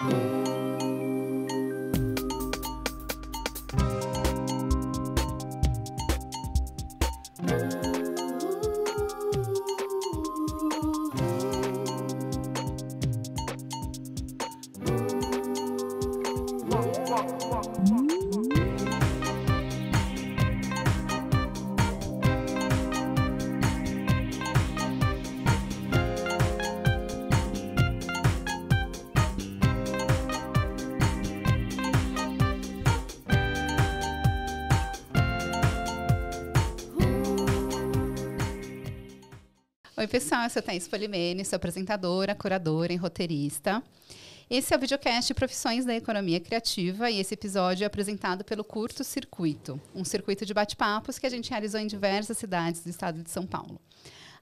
Thank mm. you. Oi, pessoal, eu sou Thaís Polimene, sou apresentadora, curadora e roteirista. Esse é o videocast Profissões da Economia Criativa e esse episódio é apresentado pelo Curto Circuito, um circuito de bate-papos que a gente realizou em diversas cidades do estado de São Paulo.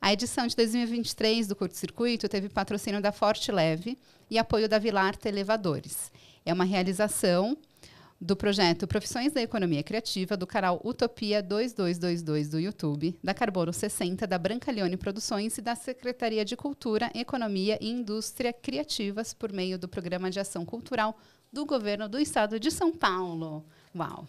A edição de 2023 do Curto Circuito teve patrocínio da Forte Leve e apoio da Vilar Televadores. É uma realização do projeto Profissões da Economia Criativa, do canal Utopia 2222 do YouTube, da Carbono 60, da Branca Leone Produções e da Secretaria de Cultura, Economia e Indústria Criativas, por meio do Programa de Ação Cultural do Governo do Estado de São Paulo. Uau!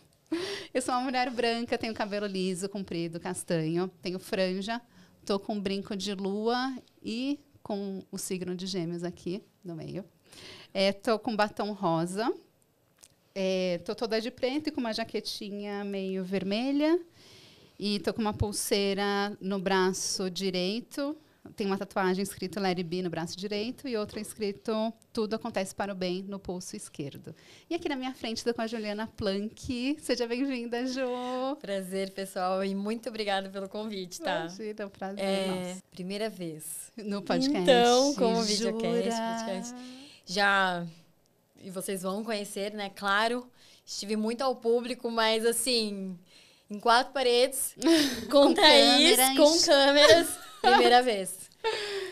Eu sou uma mulher branca, tenho cabelo liso, comprido, castanho, tenho franja, tô com um brinco de lua e com o signo de gêmeos aqui no meio. É, tô com batom rosa, é, tô toda de preto e com uma jaquetinha meio vermelha. E tô com uma pulseira no braço direito. Tem uma tatuagem escrita Larry B no braço direito e outra escrito Tudo Acontece para o Bem no pulso esquerdo. E aqui na minha frente estou com a Juliana Planck. Seja bem-vinda, Ju. Prazer, pessoal. E muito obrigada pelo convite, tá? Imagina, um prazer. É, nossa. primeira vez. No podcast. Então, como videocast, podcast. Já e vocês vão conhecer, né? Claro, estive muito ao público, mas assim, em quatro paredes, com, Thaís, câmeras. com câmeras, primeira vez.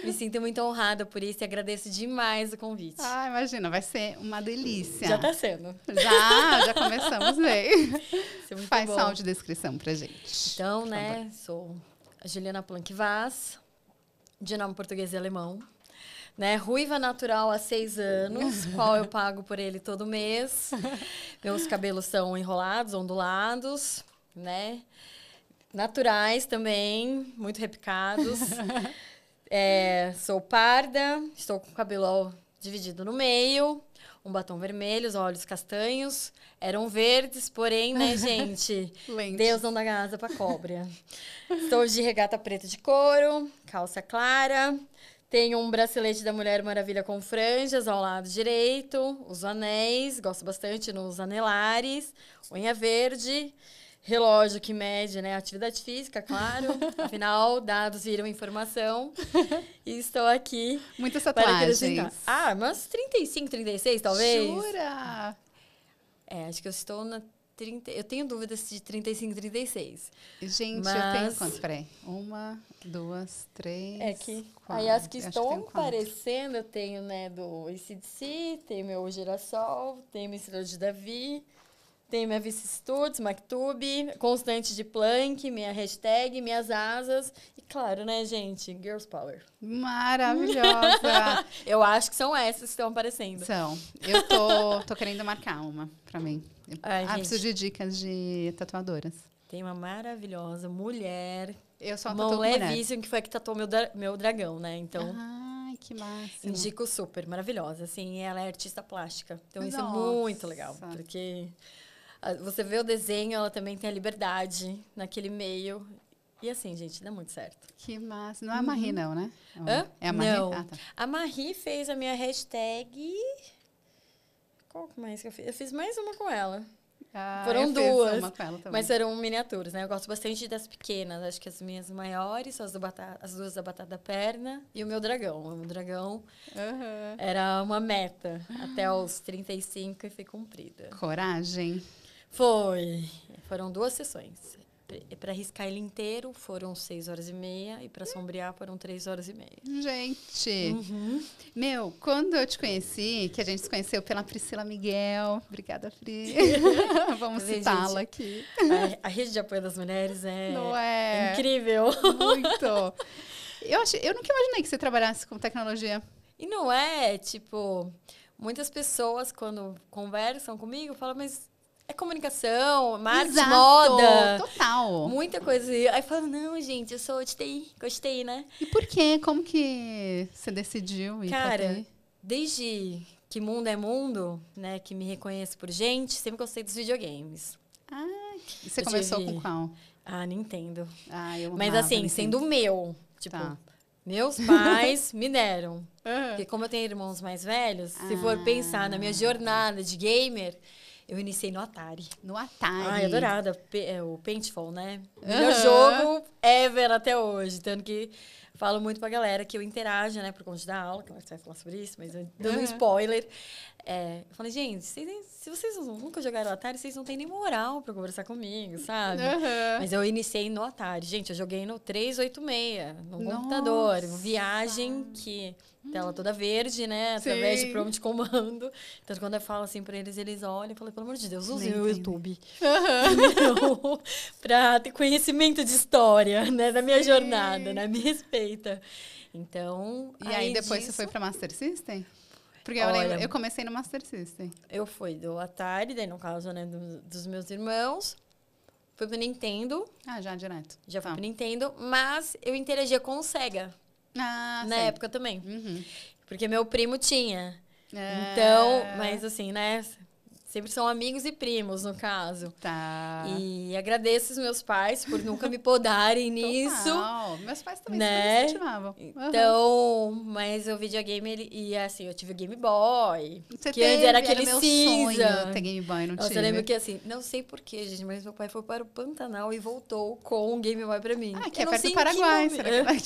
Me sinto muito honrada por isso e agradeço demais o convite. Ah, imagina, vai ser uma delícia. Já tá sendo. Já, já começamos bem. É Faz bom. de descrição pra gente. Então, né, favor. sou a Juliana Planck Vaz, de nome português e alemão né? Ruiva natural há seis anos, qual eu pago por ele todo mês. Meus cabelos são enrolados, ondulados, né? Naturais também, muito repicados. É, sou parda, estou com o cabelo dividido no meio, um batom vermelho, os olhos castanhos. Eram verdes, porém, né, gente? Deus não dá asa pra cobra. estou de regata preta de couro, calça clara, tenho um bracelete da Mulher Maravilha com franjas ao lado direito, os anéis, gosto bastante nos anelares, unha verde, relógio que mede né, atividade física, claro. Afinal, dados viram informação. E estou aqui. Muitas tatuagens. Ah, mas 35, 36 talvez. Jura? É, acho que eu estou na 30, eu tenho dúvidas de 35, 36. Gente, mas... eu tenho quantas? Peraí. Uma, duas, três. É que. Quatro. Aí as que eu estão aparecendo, eu tenho, né, do ICDC, tem meu Girassol, tem meu Estrela de Davi, tem minha Vice Studios, Mactub, Constante de Planck, minha hashtag, minhas asas. E claro, né, gente? Girls Power. Maravilhosa! eu acho que são essas que estão aparecendo. São. Eu tô, tô querendo marcar uma pra mim. Ai, ah, ah preciso de dicas de tatuadoras. Tem uma maravilhosa mulher. Eu sou uma é mulher. Vision, que foi a que tatuou meu, meu dragão, né? Então. Ai, que massa. Indico super, maravilhosa. Assim, ela é artista plástica. Então Nossa. isso é muito legal. Porque ah, você vê o desenho, ela também tem a liberdade naquele meio. E assim, gente, dá muito certo. Que massa. Não é a Marie, uhum. não, né? Hã? É a Marie? Não. Ah, tá. A Marie fez a minha hashtag. Qual mais que eu fiz? Eu fiz mais uma com ela. Ah, Foram duas. mas eram miniaturas, né? Eu gosto bastante das pequenas. Acho que as minhas maiores são as, batata, as duas da batata perna e o meu dragão. O meu dragão uhum. era uma meta até os 35 e fui cumprida. Coragem. Foi. Foram duas sessões para riscar ele inteiro foram seis horas e meia e para sombrear foram três horas e meia. Gente, uhum. meu, quando eu te conheci, que a gente se conheceu pela Priscila Miguel, obrigada Pri, vamos citá-la aqui. A, a, rede de apoio das mulheres é, Não é incrível. Muito. Eu, acho eu nunca imaginei que você trabalhasse com tecnologia. E não é, tipo, muitas pessoas quando conversam comigo falam, mas é comunicação, mais moda. Total. Muita coisa. Aí fala, não, gente, eu sou de TI, gostei, né? E por quê? Como que você decidiu ir Cara, desde que mundo é mundo, né, que me reconheço por gente, sempre gostei dos videogames. Ah, e você eu começou tive... com qual? Ah, Nintendo. Ah, eu Mas assim, Nintendo. sendo meu, tá. tipo, tá. meus pais me deram. Uhum. Porque como eu tenho irmãos mais velhos, ah. se for pensar na minha jornada de gamer, eu iniciei no Atari. No Atari. Ai, adorada. É, o Paintball, né? O melhor jogo ever até hoje. Tanto que falo muito pra galera que eu interaja, né? Por conta da aula, que a gente vai falar sobre isso, mas dando uhum. um spoiler. É, eu falei, gente, vocês nem, se vocês nunca jogaram Atari, vocês não têm nem moral para conversar comigo, sabe? Uhum. Mas eu iniciei no Atari. Gente, eu joguei no 386, no Nossa. computador. Viagem que tela toda verde, né? Sim. Através de prompt comando. Então, quando eu falo assim para eles, eles olham e falam, pelo amor de Deus, use o YouTube. Uhum. para ter conhecimento de história, né? Da minha Sim. jornada, né? Me respeita. Então. E aí, aí depois disso, você foi para Master System? Porque eu, eu comecei no Master System. Eu fui do Atari, daí no caso, né, do, dos meus irmãos. Fui pro Nintendo. Ah, já direto. Já tá. fui pro Nintendo, mas eu interagia com o Sega. Ah, Na sei. época também. Uhum. Porque meu primo tinha. É... Então, mas assim, né? Sempre são amigos e primos, no caso. Tá. E agradeço os meus pais por nunca me podarem então nisso. Total. Meus pais também né? Uhum. Então, mas o videogame, ele, e assim, eu tive o Game Boy. Você que teve, era aquele era meu cinza. Sonho ter Game Boy, não tinha. Eu lembro que assim, não sei porquê, gente, mas meu pai foi para o Pantanal e voltou com o Game Boy pra mim. Ah, que é eu é perto do Paraguai, será que vai?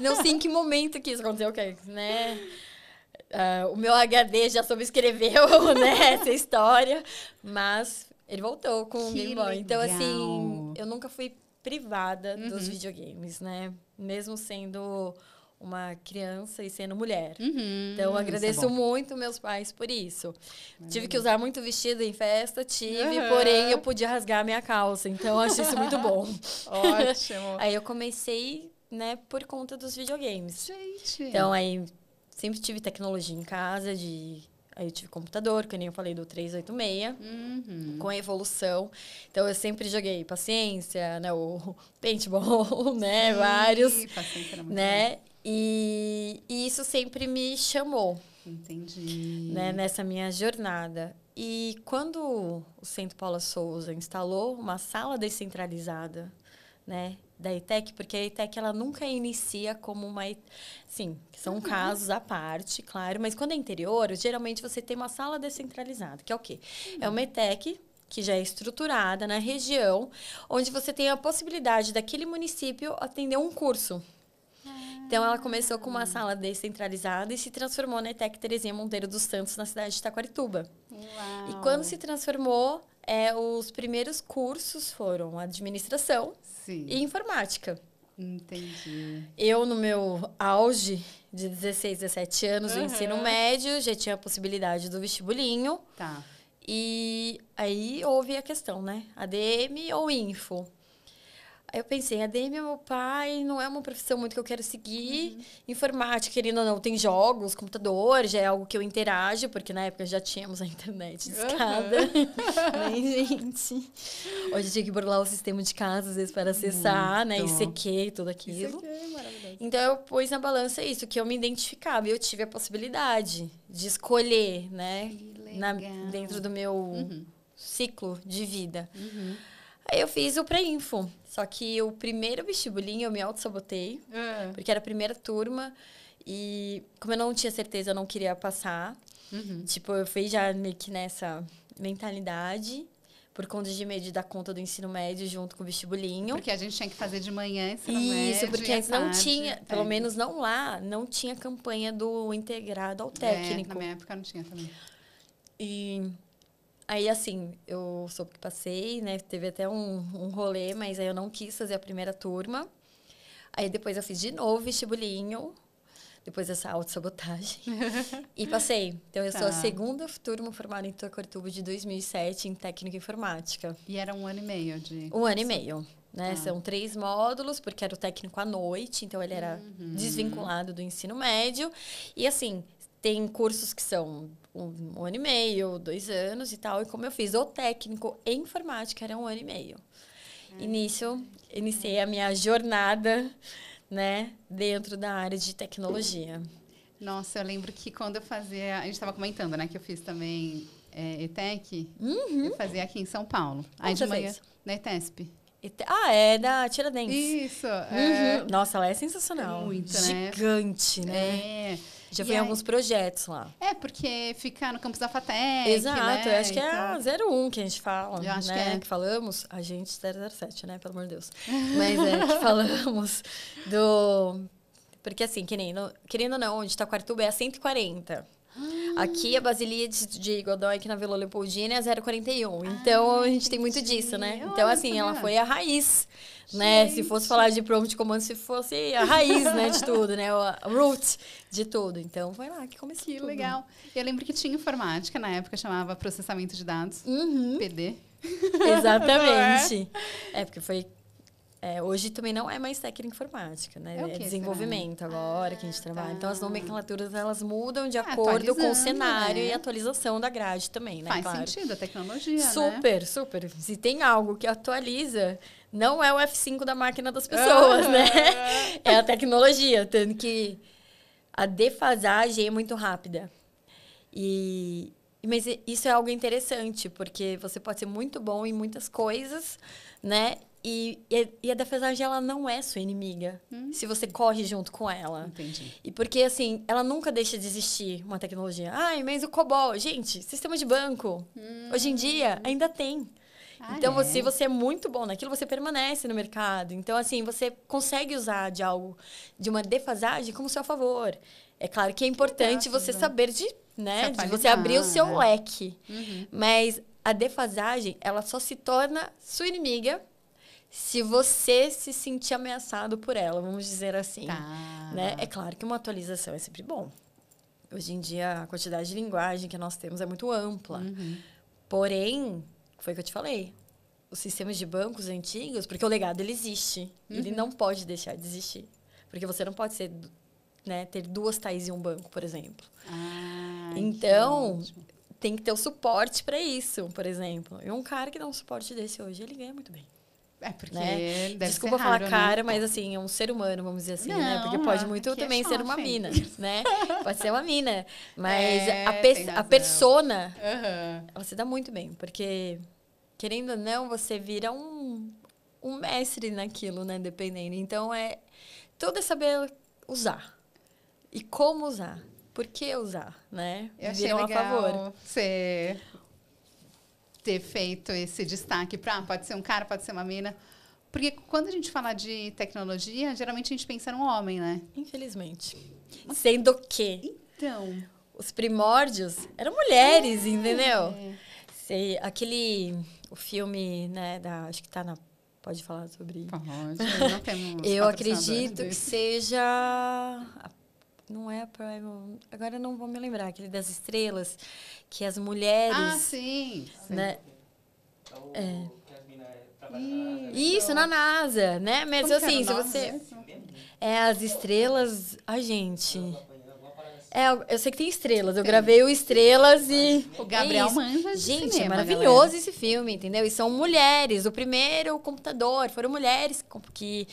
Não sei em que momento que isso aconteceu, que, né? Uh, o meu HD já subscreveu né, essa história. Mas ele voltou com o Game Boy. Então, assim, eu nunca fui privada uhum. dos videogames, né? Mesmo sendo uma criança e sendo mulher. Uhum, então, é agradeço é muito meus pais por isso. Uhum. Tive que usar muito vestido em festa, tive, uhum. porém eu podia rasgar a minha calça. Então, achei isso muito bom. Ótimo. aí eu comecei, né, por conta dos videogames. Gente. Então, aí sempre tive tecnologia em casa, de Aí eu tive computador, que nem eu falei do 386, uhum. com a evolução. Então eu sempre joguei paciência, né, o paintball, né, Sim, vários, né? E, e, isso sempre me chamou. Entendi. Né, nessa minha jornada. E quando o Centro Paula Souza instalou uma sala descentralizada, né, da ETEC, porque a ETEC ela nunca inicia como uma. Sim, são uhum. casos à parte, claro, mas quando é interior, geralmente você tem uma sala descentralizada, que é o quê? Uhum. É uma ETEC que já é estruturada na região, onde você tem a possibilidade daquele município atender um curso. Então, ela começou com uma ah. sala descentralizada e se transformou na ETEC Terezinha Monteiro dos Santos, na cidade de Taquarituba. E quando se transformou, é, os primeiros cursos foram administração, Sim. e informática. Entendi. Eu, no meu auge de 16, 17 anos uhum. do ensino médio, já tinha a possibilidade do vestibulinho. Tá. E aí houve a questão, né? ADM ou info. Aí eu pensei, DM é meu pai, não é uma profissão muito que eu quero seguir. Uhum. Informática, querendo ou não, tem jogos, computador, já é algo que eu interajo, porque na época já tínhamos a internet escada Uhum. né, gente? Hoje eu tinha que burlar o sistema de casa, às vezes, para acessar, né, muito. né? e e tudo é aquilo. ICQ maravilhoso. Então eu pus na balança isso, que eu me identificava e eu tive a possibilidade de escolher, né? Na, dentro do meu uhum. ciclo de vida. Uhum. Aí eu fiz o pré-info. Só que o primeiro vestibulinho eu me auto-sabotei, é. porque era a primeira turma. E como eu não tinha certeza, eu não queria passar. Uhum. Tipo, eu fui já meio que nessa mentalidade por conta de medo de dar conta do ensino médio junto com o vestibulinho. Porque a gente tinha que fazer de manhã ensino Isso, médio. Isso, porque antes não tinha, pelo é. menos não lá, não tinha campanha do integrado ao é, técnico. É, na minha época não tinha também. E Aí, assim, eu soube que passei, né? Teve até um, um rolê, mas aí eu não quis fazer a primeira turma. Aí depois eu fiz de novo vestibulinho, depois dessa autossabotagem. e passei. Então, eu tá. sou a tá. segunda turma formada em Tocortubo de 2007 em Técnica Informática. E era um ano e meio de... Um ano e meio. Né? Ah. São três módulos, porque era o técnico à noite, então ele era uhum. desvinculado do ensino médio. E assim, tem cursos que são um, ano e meio, dois anos e tal. E como eu fiz o técnico em informática, era um ano e meio. Ai, Início, iniciei a minha jornada, né, dentro da área de tecnologia. Nossa, eu lembro que quando eu fazia. A gente estava comentando, né, que eu fiz também é, ETEC. Uhum. Eu fazia aqui em São Paulo. Aí Como de manhã. Fez? Na ETESP. Ah, é da Tiradentes. Isso. É... Uhum. Nossa, ela é sensacional. É muito, né? Gigante, né? né? É. Já foi em aí... alguns projetos lá. É, porque ficar no campus da FATEC, Exato, né? acho que é a 01 que a gente fala, Eu acho né? Que, é. que falamos, a gente 007, né? Pelo amor de Deus. Mas é que falamos do... Porque assim, querendo, querendo ou não, onde está Quartuba é a 140. Aqui a basilia de Godoy, aqui na Vila Leopoldina, é 041. Então Ai, a gente tem muito disso, né? Então, assim, ela foi a raiz. Né? Se fosse falar de prompt comando, se fosse a raiz, né, de tudo, né? A root de tudo. Então foi lá que começou. Que tudo. legal. Eu lembro que tinha informática na época, chamava processamento de dados. Uhum. PD. Exatamente. É? é? porque foi é, hoje também não é mais técnica informática, né? É, é desenvolvimento será? agora ah, que a gente ah, trabalha. Tá. Então as nomenclaturas elas mudam de é, acordo com o cenário né? e atualização da grade também, né? Faz claro. sentido a tecnologia. Né? Super, né? super. Se tem algo que atualiza, não é o F5 da máquina das pessoas, né? É a tecnologia, tendo que a defasagem é muito rápida. E mas isso é algo interessante, porque você pode ser muito bom em muitas coisas, né? E, e, a defasagem ela não é sua inimiga. Hum. Se você corre junto com ela. Entendi. E porque, assim, ela nunca deixa de existir uma tecnologia. Ai, mas o COBOL. Gente, sistema de banco. Hum. Hoje em dia, ainda tem. Ah, então, é? se você é muito bom naquilo, você permanece no mercado. Então, assim, você consegue usar de algo, de uma defasagem, como seu favor. É claro que é importante que você né? saber de, né, de você abrir o seu né? leque. Uhum. Mas a defasagem, ela só se torna sua inimiga se você se sentir ameaçado por ela, vamos dizer assim. Tá. Né? É claro que uma atualização é sempre bom. Hoje em dia, a quantidade de linguagem que nós temos é muito ampla. Uhum. Porém, foi o que eu te falei. Os sistemas de bancos antigos, porque o legado ele existe. Uhum. Ele não pode deixar de existir. Porque você não pode ser, né, ter duas tais em um banco, por exemplo. Ah, então, que tem que ter o suporte para isso, por exemplo. E um cara que dá um suporte desse hoje, ele ganha muito bem. É porque né? Desculpa falar raro, né? cara, né? mas assim, é um ser humano, vamos dizer assim, né? não, né? Porque pode é, muito é também é ser uma mina, né? Pode ser uma mina. Mas é, a, pe a persona, uhum. você dá muito bem. Porque, querendo ou não, você vira um, um mestre naquilo, né? Dependendo. Então, é... Tudo é saber usar. E como usar. Por que usar, né? Eu achei Viram legal a favor. Você ter feito esse destaque para ah, pode ser um cara, pode ser uma mina. Porque quando a gente fala de tecnologia, geralmente a gente pensa num homem, né? Infelizmente. Sendo que. Então. Os primórdios eram mulheres, é. entendeu? Se, aquele. O filme, né, da. Acho que tá na. Pode falar sobre. Pode, não temos. Eu acredito que seja a não é Primal. Agora não vou me lembrar. Aquele das estrelas, que as mulheres. Ah, sim. Né? sim. É. é. Isso, na NASA, né? Mas Como assim, se você. É as estrelas. Ai, gente. É, eu sei que tem estrelas. Eu gravei o Estrelas e. O Gabriel é manja Gente, cinema, é maravilhoso galera. esse filme, entendeu? E são mulheres. O primeiro o computador foram mulheres que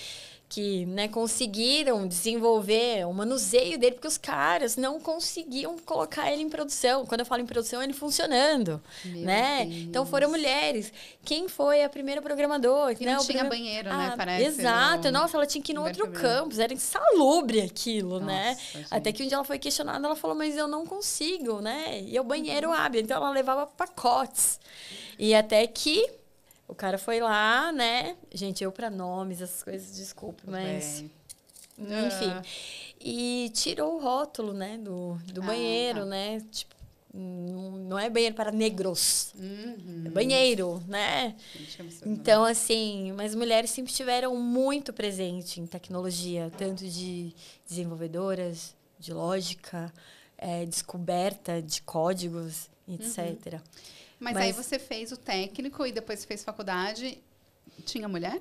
que né, conseguiram desenvolver o manuseio dele, porque os caras não conseguiam colocar ele em produção. Quando eu falo em produção, ele funcionando, Meu né? Deus. Então foram mulheres. Quem foi a primeira programadora? Que né, ah, não tinha banheiro, ah, né? Parece. Exato. Não... Nossa, ela tinha que ir no outro campus. Era insalubre aquilo, Nossa, né? Gente. Até que um dia ela foi questionada, ela falou, mas eu não consigo, né? E o banheiro uhum. abre. Então ela levava pacotes. E até que o cara foi lá, né? Gente, eu para nomes, essas coisas, desculpe, mas. Bem. Enfim. Ah. E tirou o rótulo, né? Do, do ah, banheiro, tá. né? Tipo, não é banheiro para negros. Uhum. É banheiro, né? Então, assim, mas mulheres sempre tiveram muito presente em tecnologia, tanto de desenvolvedoras, de lógica, é, descoberta de códigos, etc. Uhum. Mas, Mas aí você fez o técnico e depois fez faculdade. Tinha mulher?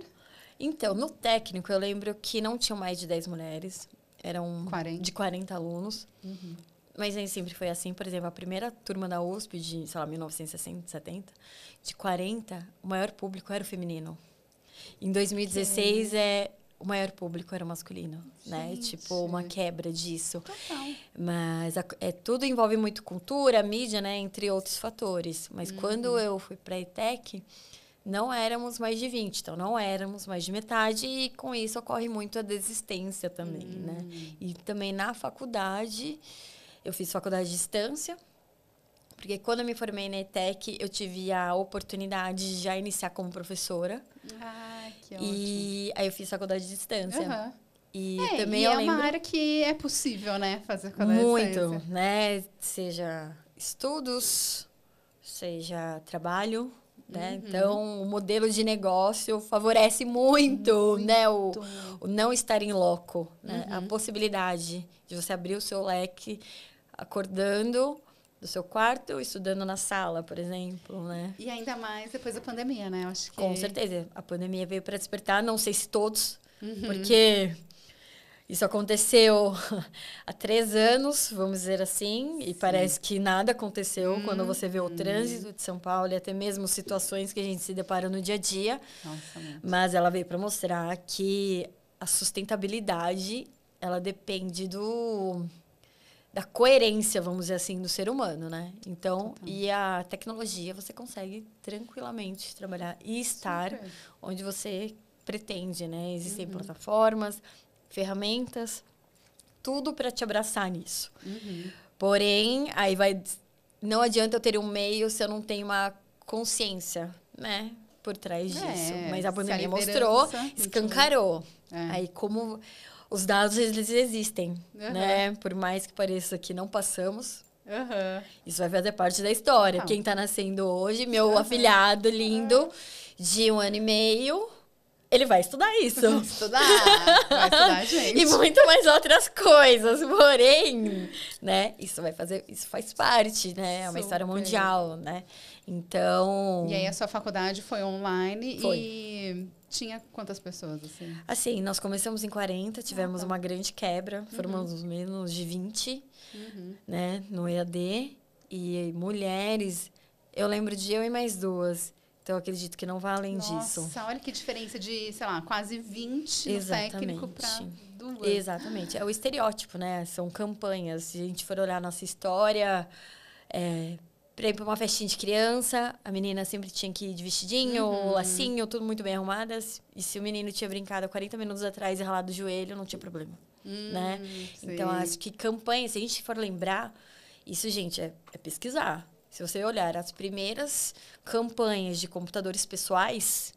Então, no técnico, eu lembro que não tinham mais de 10 mulheres. Eram 40. de 40 alunos. Uhum. Mas nem sempre foi assim. Por exemplo, a primeira turma da USP, de, sei lá, 1960, 70, de 40, o maior público era o feminino. Em 2016, é, o maior público era masculino, né? Gente. né? Tipo, uma quebra disso. Total. Mas a, é, tudo envolve muito cultura, mídia, né? Entre outros fatores. Mas uhum. quando eu fui para a ETEC, não éramos mais de 20, então não éramos mais de metade, e com isso ocorre muito a desistência também, uhum. né? Hum. E também na faculdade, eu fiz faculdade de distância, porque quando eu me formei na ETEC, eu tive a oportunidade de já iniciar como professora. Ah, que ótimo. E aí eu fiz faculdade de distância. Uhum. E é, também e é eu é lembro... uma área que é possível, né? Fazer faculdade Muito, de né? Seja estudos, seja trabalho, né? Uhum. Então, o modelo de negócio favorece muito, muito. né? O, o, não estar em loco, né? uhum. A possibilidade de você abrir o seu leque acordando do seu quarto ou estudando na sala, por exemplo, né? E ainda mais depois da pandemia, né? Eu acho que... Com certeza. A pandemia veio para despertar, não sei se todos, uhum. porque isso aconteceu há três anos, vamos dizer assim, e Sim. parece que nada aconteceu quando uhum. você vê o trânsito de São Paulo e até mesmo situações que a gente se depara no dia a dia. Nossa, Mas ela veio para mostrar que a sustentabilidade ela depende do da coerência, vamos dizer assim, do ser humano, né? Então, Total. e a tecnologia você consegue tranquilamente trabalhar e estar Super. onde você pretende, né? Existem uhum. plataformas, ferramentas, tudo para te abraçar nisso. Uhum. Porém, aí vai não adianta eu ter um meio se eu não tenho uma consciência, né? Por trás é, disso. Mas a pandemia mostrou, escancarou. É. Aí como os dados eles existem, uhum. né? Por mais que pareça que não passamos. Uhum. Isso vai fazer parte da história. Tá. Quem está nascendo hoje, meu uhum. afilhado lindo, de um ano e meio, ele vai estudar isso. estudar, vai estudar gente. e muito mais outras coisas, porém, né? Isso vai fazer, isso faz parte, né? É uma Super. história mundial, né? Então. E aí a sua faculdade foi online foi. e tinha quantas pessoas? Assim, assim nós começamos em 40, tivemos ah, tá. uma grande quebra, uhum. formamos menos de 20 uhum. né, no EAD. E mulheres, eu lembro de eu e mais duas. Então, eu acredito que não vai além Nossa, disso. Nossa, olha que diferença de, sei lá, quase 20 Exatamente. no técnico para duas. Exatamente. É o estereótipo, né? São campanhas. Se a gente for olhar nossa história, é, para ir para uma festinha de criança, a menina sempre tinha que ir de vestidinho, uhum. lacinho, tudo muito bem arrumadas. E se o menino tinha brincado 40 minutos atrás e ralado o joelho, não tinha problema. Hum, né? Então, acho que campanha, se a gente for lembrar, isso, gente, é, é pesquisar. Se você olhar as primeiras campanhas de computadores pessoais,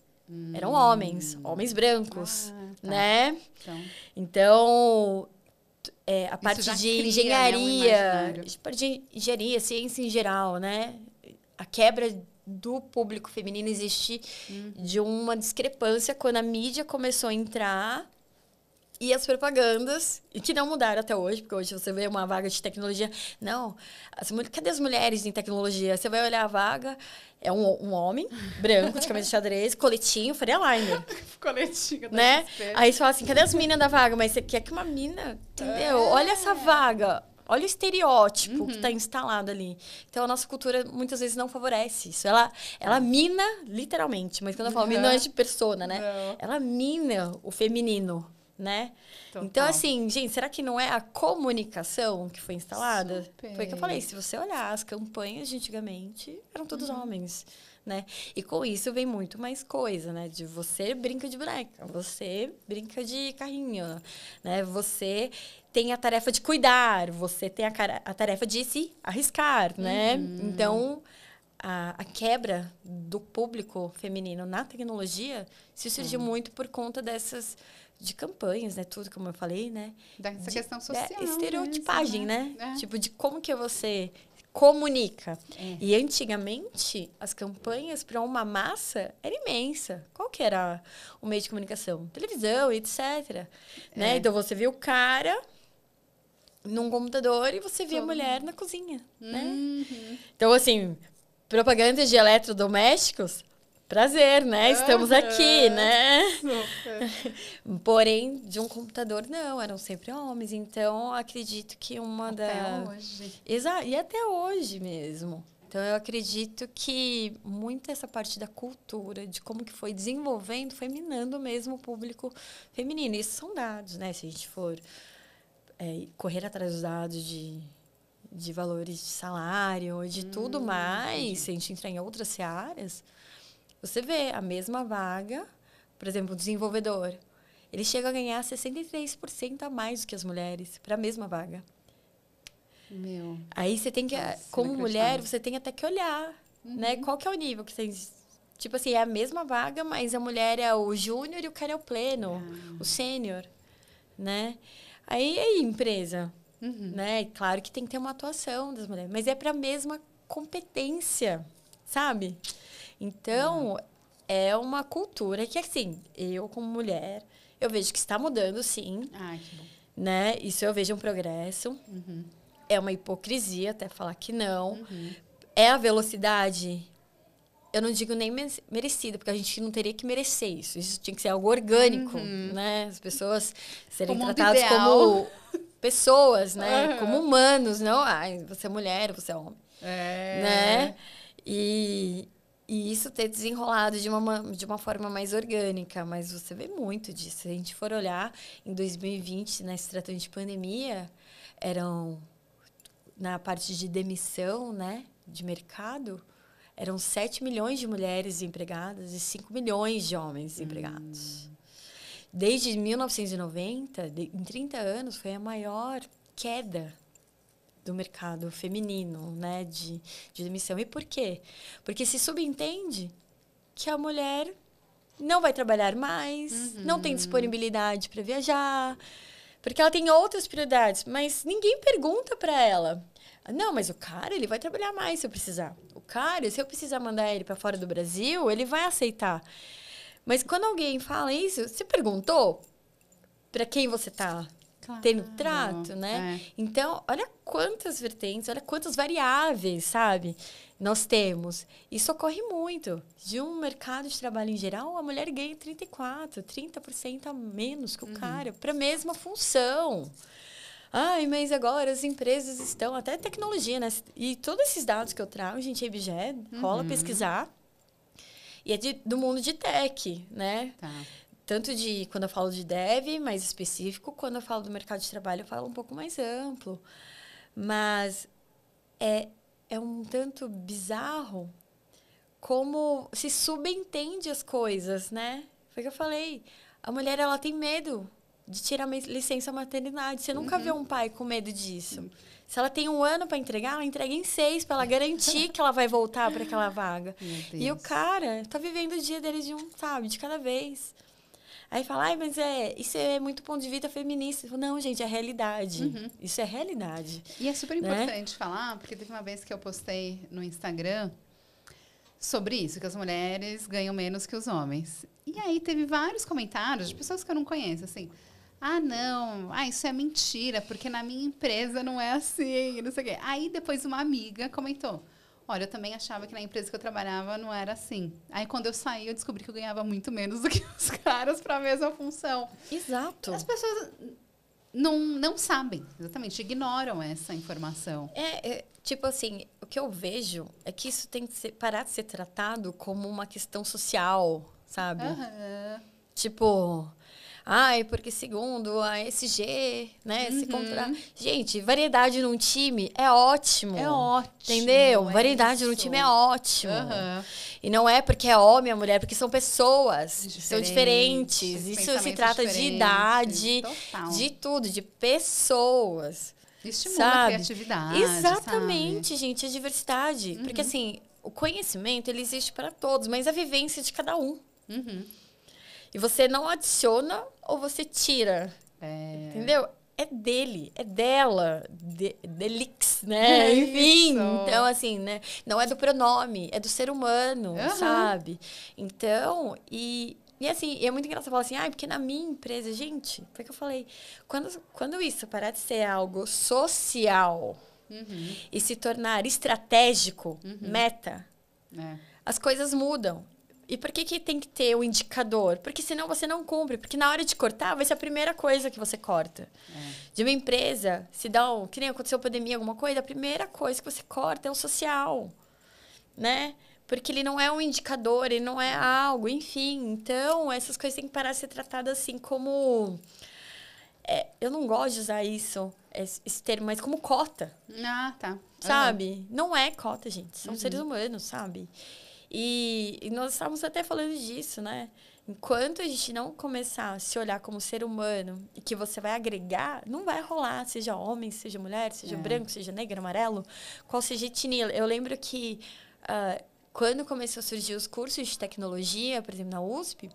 eram hum. homens, homens brancos, ah, tá. né? Então, então é, a parte de engenharia, né, um parte tipo, de engenharia, ciência em geral, né? A quebra do público feminino existe uhum. de uma discrepância quando a mídia começou a entrar e as propagandas, e que não mudaram até hoje, porque hoje você vê uma vaga de tecnologia. Não, as, cadê as mulheres em tecnologia? Você vai olhar a vaga, é um, um homem, branco, de camisa de xadrez, coletinho, line. coletinho, né? Desespero. Aí você fala assim, cadê as minas da vaga? Mas você quer que uma mina, entendeu? É. Olha essa vaga. Olha o estereótipo uhum. que está instalado ali. Então, a nossa cultura muitas vezes não favorece isso. Ela, ela é. mina, literalmente, mas quando eu falo uhum. mina é de persona, né? Não. Ela mina o feminino né? Total. Então, assim, gente, será que não é a comunicação que foi instalada? Super. Foi o que eu falei, se você olhar as campanhas de antigamente, eram todos uhum. homens, né? E com isso vem muito mais coisa, né? De você brinca de boneca, você brinca de carrinho, né? Você tem a tarefa de cuidar, você tem a, a tarefa de se arriscar, né? Uhum. Então... A, a, quebra do público feminino na tecnologia se surgiu é. muito por conta dessas de campanhas, né? Tudo, como eu falei, né? Dessa de, questão né, social. É, estereotipagem, né? né? É. Tipo, de como que você comunica. É. E antigamente, as campanhas para uma massa era imensa. Qual que era o meio de comunicação? Televisão, etc. Né? É. Né? Então, você vê o cara num computador e você vê a mulher na cozinha, uhum. né? Então, assim, propagandas de eletrodomésticos prazer, né? Estamos aqui, né? Porém, de um computador, não, eram sempre homens. Então, acredito que uma das. Até da... hoje. Exato, e até hoje mesmo. Então, eu acredito que muito essa parte da cultura, de como que foi desenvolvendo, foi minando mesmo o público feminino. Isso são dados, né? Se a gente for é, correr atrás dos dados de, de valores de salário, de hum, tudo mais, entendi. se a gente entrar em outras áreas você vê a mesma vaga, por exemplo, o desenvolvedor, ele chega a ganhar 63% a mais do que as mulheres para a mesma vaga. Meu. Aí você tem que, Nossa, é como mulher, você tem até que olhar, né? uhum. né? Qual que é o nível que tem? Tipo assim, é a mesma vaga, mas a mulher é o júnior e o cara é o pleno, ah. o sênior, né? Aí é empresa, uhum. né? Claro que tem que ter uma atuação das mulheres, mas é para a mesma competência, sabe? Então, uhum. é uma cultura que, assim, eu como mulher, eu vejo que está mudando, sim. Ai, que bom. Né? Isso eu vejo um progresso. Uhum. É uma hipocrisia até falar que não. Uhum. É a velocidade eu não digo nem merecida, porque a gente não teria que merecer isso. Isso tinha que ser algo orgânico, uhum. né? As pessoas serem como tratadas ideal. como pessoas, né? Uhum. Como humanos, não, ai, você é mulher, você é homem. É. Né? E, e isso ter desenrolado de uma, de uma forma mais orgânica, mas você vê muito disso. Se a gente for olhar, em 2020, né, se tratando de pandemia, eram, na parte de demissão né, de mercado, eram 7 milhões de mulheres empregadas e 5 milhões de homens hum. empregados. Hum. Desde 1990, em 30 anos, foi a maior queda do mercado feminino, né, de, de demissão. E por quê? Porque se subentende que a mulher não vai trabalhar mais, uhum. não tem uhum. disponibilidade para viajar, porque ela tem outras prioridades, mas ninguém pergunta para ela. Não, mas o cara, ele vai trabalhar mais se eu precisar. O cara, se eu precisar mandar ele para fora do Brasil, ele vai aceitar. Mas quando alguém fala isso, você perguntou para quem você tá claro. ter trato, né? É. Então, olha quantas vertentes, olha quantas variáveis, sabe? Nós temos. Isso ocorre muito. De um mercado de trabalho em geral, a mulher ganha 34, 30% a menos que o uhum. cara, para a mesma função. Ai, mas agora as empresas estão, até tecnologia, né? E todos esses dados que eu trago, gente, a IBGE, uhum. pesquisar. E é de, do mundo de tech, né? Tá tanto de quando eu falo de dev mais específico, quando eu falo do mercado de trabalho, eu falo um pouco mais amplo. Mas é, é um tanto bizarro como se subentende as coisas, né? Foi o que eu falei. A mulher, ela tem medo de tirar licença maternidade. Você nunca uhum. viu um pai com medo disso. Se ela tem um ano para entregar, ela entrega em seis para ela garantir que ela vai voltar para aquela vaga. E o cara tá vivendo o dia dele de um, sabe, de cada vez. Aí fala, ai, mas é, isso é muito ponto de vista feminista. Falo, não, gente, é realidade. Uhum. Isso é realidade. E é super né? importante né? falar, porque teve uma vez que eu postei no Instagram sobre isso, que as mulheres ganham menos que os homens. E aí teve vários comentários de pessoas que eu não conheço, assim. Ah, não, ah, isso é mentira, porque na minha empresa não é assim, não sei o quê. Aí depois uma amiga comentou. Olha, eu também achava que na empresa que eu trabalhava não era assim. Aí quando eu saí, eu descobri que eu ganhava muito menos do que os caras para a mesma função. Exato. As pessoas não, não sabem, exatamente, ignoram essa informação. É, é, tipo assim, o que eu vejo é que isso tem que ser, parar de ser tratado como uma questão social, sabe? Uhum. Tipo, Ai, porque segundo a SG, né? Uhum. Se contra... Gente, variedade num time é ótimo. É ótimo. Entendeu? É variedade isso. num time é ótimo. Uhum. E não é porque é homem ou mulher, é porque são pessoas. são diferentes. Isso se trata de idade, Total. de tudo, de pessoas. Estimula sabe? a criatividade. Exatamente, sabe? gente, a diversidade. Uhum. Porque assim, o conhecimento ele existe para todos, mas a vivência de cada um. Uhum. E você não adiciona ou você tira. É. Entendeu? É dele, é dela, de, delix, né? É Enfim. Isso. Então, assim, né? Não é do pronome, é do ser humano, uhum. sabe? Então, e, e assim, é muito engraçado falar assim, ah, porque na minha empresa, gente, foi que eu falei, quando, quando isso parar de ser algo social uhum. e se tornar estratégico, uhum. meta, é. as coisas mudam. E por que, que tem que ter o indicador? Porque senão você não cumpre. Porque na hora de cortar, vai ser a primeira coisa que você corta. É. De uma empresa, se dá um, que nem aconteceu pandemia, alguma coisa, a primeira coisa que você corta é o social. Né? Porque ele não é um indicador, ele não é algo, enfim. Então, essas coisas têm que parar de ser tratadas assim como. É, eu não gosto de usar isso, esse termo, mas como cota. Ah, tá. Sabe? Uhum. Não é cota, gente. São uhum. seres humanos, sabe? E, e nós estávamos até falando disso, né? Enquanto a gente não começar a se olhar como ser humano e que você vai agregar, não vai rolar, seja homem, seja mulher, seja é. branco, seja negro, amarelo, qual seja etnia. Eu lembro que uh, quando começou a surgir os cursos de tecnologia, por exemplo, na USP,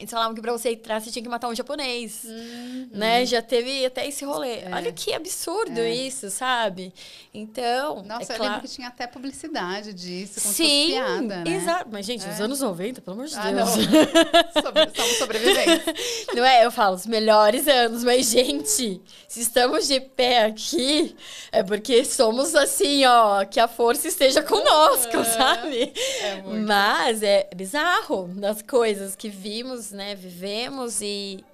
eles falavam que pra você entrar, você tinha que matar um japonês, uhum. né? Já teve até esse rolê. É. Olha que absurdo é. isso, sabe? Então, Nossa, é eu claro... lembro que tinha até publicidade disso, Sim, né? exato. Mas, gente, os é. anos 90, pelo amor de ah, Deus. não somos sobreviventes. Não é? Eu falo, os melhores anos. Mas, gente, se estamos de pé aqui, é porque somos assim, ó, que a força esteja conosco, é. sabe? É mas é bizarro nas coisas que vimos né, vivemos e,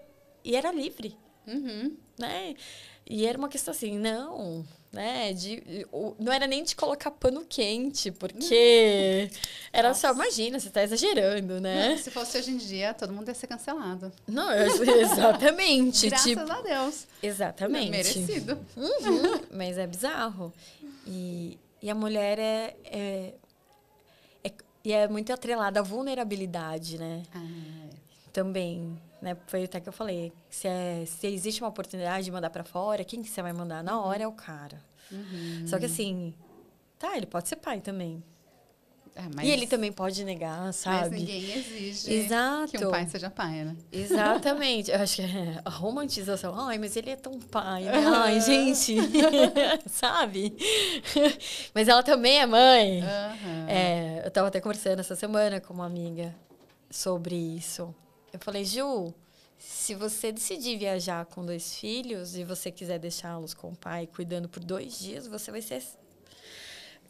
e era livre. Uhum. Né? E era uma questão assim, não, né? De, não era nem de colocar pano quente, porque uhum. era Nossa. só, imagina, você está exagerando, né? Não, se fosse hoje em dia, todo mundo ia ser cancelado. Não, exatamente. Graças tipo, a Deus. Exatamente. É merecido. Uhum, mas é bizarro. E, e a mulher é, é, é e é muito atrelada à vulnerabilidade, né? Ah, é também, né? Foi até que eu falei, se, é, se existe uma oportunidade de mandar para fora, quem que você vai mandar? Na uhum. hora é o cara. Uhum. Só que assim, tá, ele pode ser pai também. É, e ele também pode negar, sabe? Mas ninguém exige Exato. que um pai seja pai, né? Exatamente. Eu acho que é a romantização. Ai, mas ele é tão pai. Né? Ai, gente. sabe? mas ela também é mãe. Uhum. É, eu estava até conversando essa semana com uma amiga sobre isso. Eu falei, Ju, se você decidir viajar com dois filhos e você quiser deixá-los com o pai cuidando por dois dias, você vai ser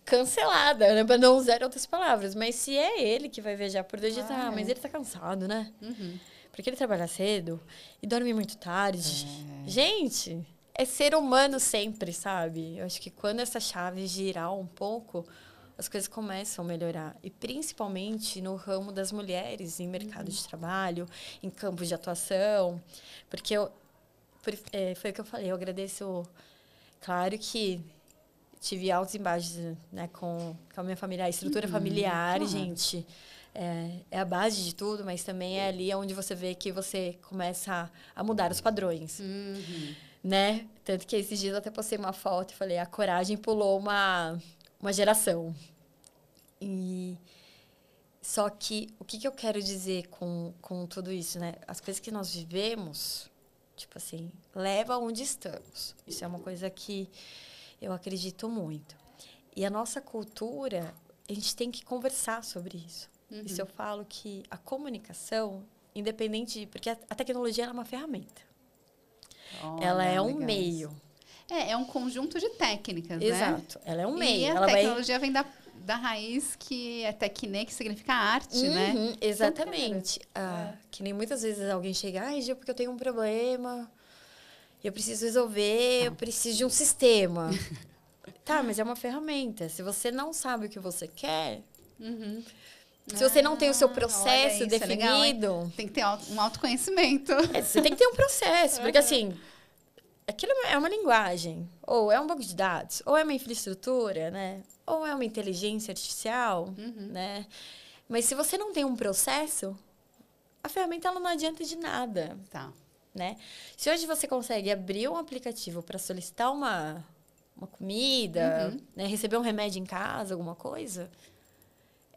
cancelada, né? Pra não usar outras palavras. Mas se é ele que vai viajar por dois dias, ah, mas ele tá cansado, né? Uhum. Porque ele trabalha cedo e dorme muito tarde. É. Gente, é ser humano sempre, sabe? Eu acho que quando essa chave girar um pouco, as coisas começam a melhorar. E principalmente no ramo das mulheres, em mercado uhum. de trabalho, em campos de atuação. Porque eu, é, foi o que eu falei, eu agradeço. Claro que tive altos e baixos né, com, com a minha família, a estrutura uhum, familiar, gente. É, é, a base de tudo, mas também é ali onde você vê que você começa a, a mudar os padrões. Uhum. Né? Tanto que esses dias eu até postei uma foto e falei, a coragem pulou uma uma geração. E só que o que, que eu quero dizer com, com tudo isso, né? As coisas que nós vivemos, tipo assim, leva onde estamos. Isso é uma coisa que eu acredito muito. E a nossa cultura, a gente tem que conversar sobre isso. Uhum. Isso eu falo que a comunicação, independente de. Porque a, a tecnologia é uma ferramenta. Oh, ela é, um legal. meio. É, é um conjunto de técnicas, Exato. né? Exato. Ela é um meio. E a ela tecnologia vai... vem da, da raiz que é tecne, que significa arte, né? uhum, né? Exatamente. É ah, é. Que nem muitas vezes alguém chega, ai, Gil, porque eu tenho um problema, eu preciso resolver, ah. eu preciso de um sistema. tá, mas é uma ferramenta. Se você não sabe o que você quer... Uhum. Se você não ah, tem o seu ah, processo isso, definido. É legal, tem que ter um autoconhecimento. É, você tem que ter um processo. Porque assim, aquilo é, é uma linguagem, ou é um banco de dados, ou é uma infraestrutura, né? Ou é uma inteligência artificial, uhum. né? Mas se você não tem um processo, a ferramenta ela não adianta de nada. Tá. Né? Se hoje você consegue abrir um aplicativo para solicitar uma, uma comida, uhum. né? receber um remédio em casa, alguma coisa,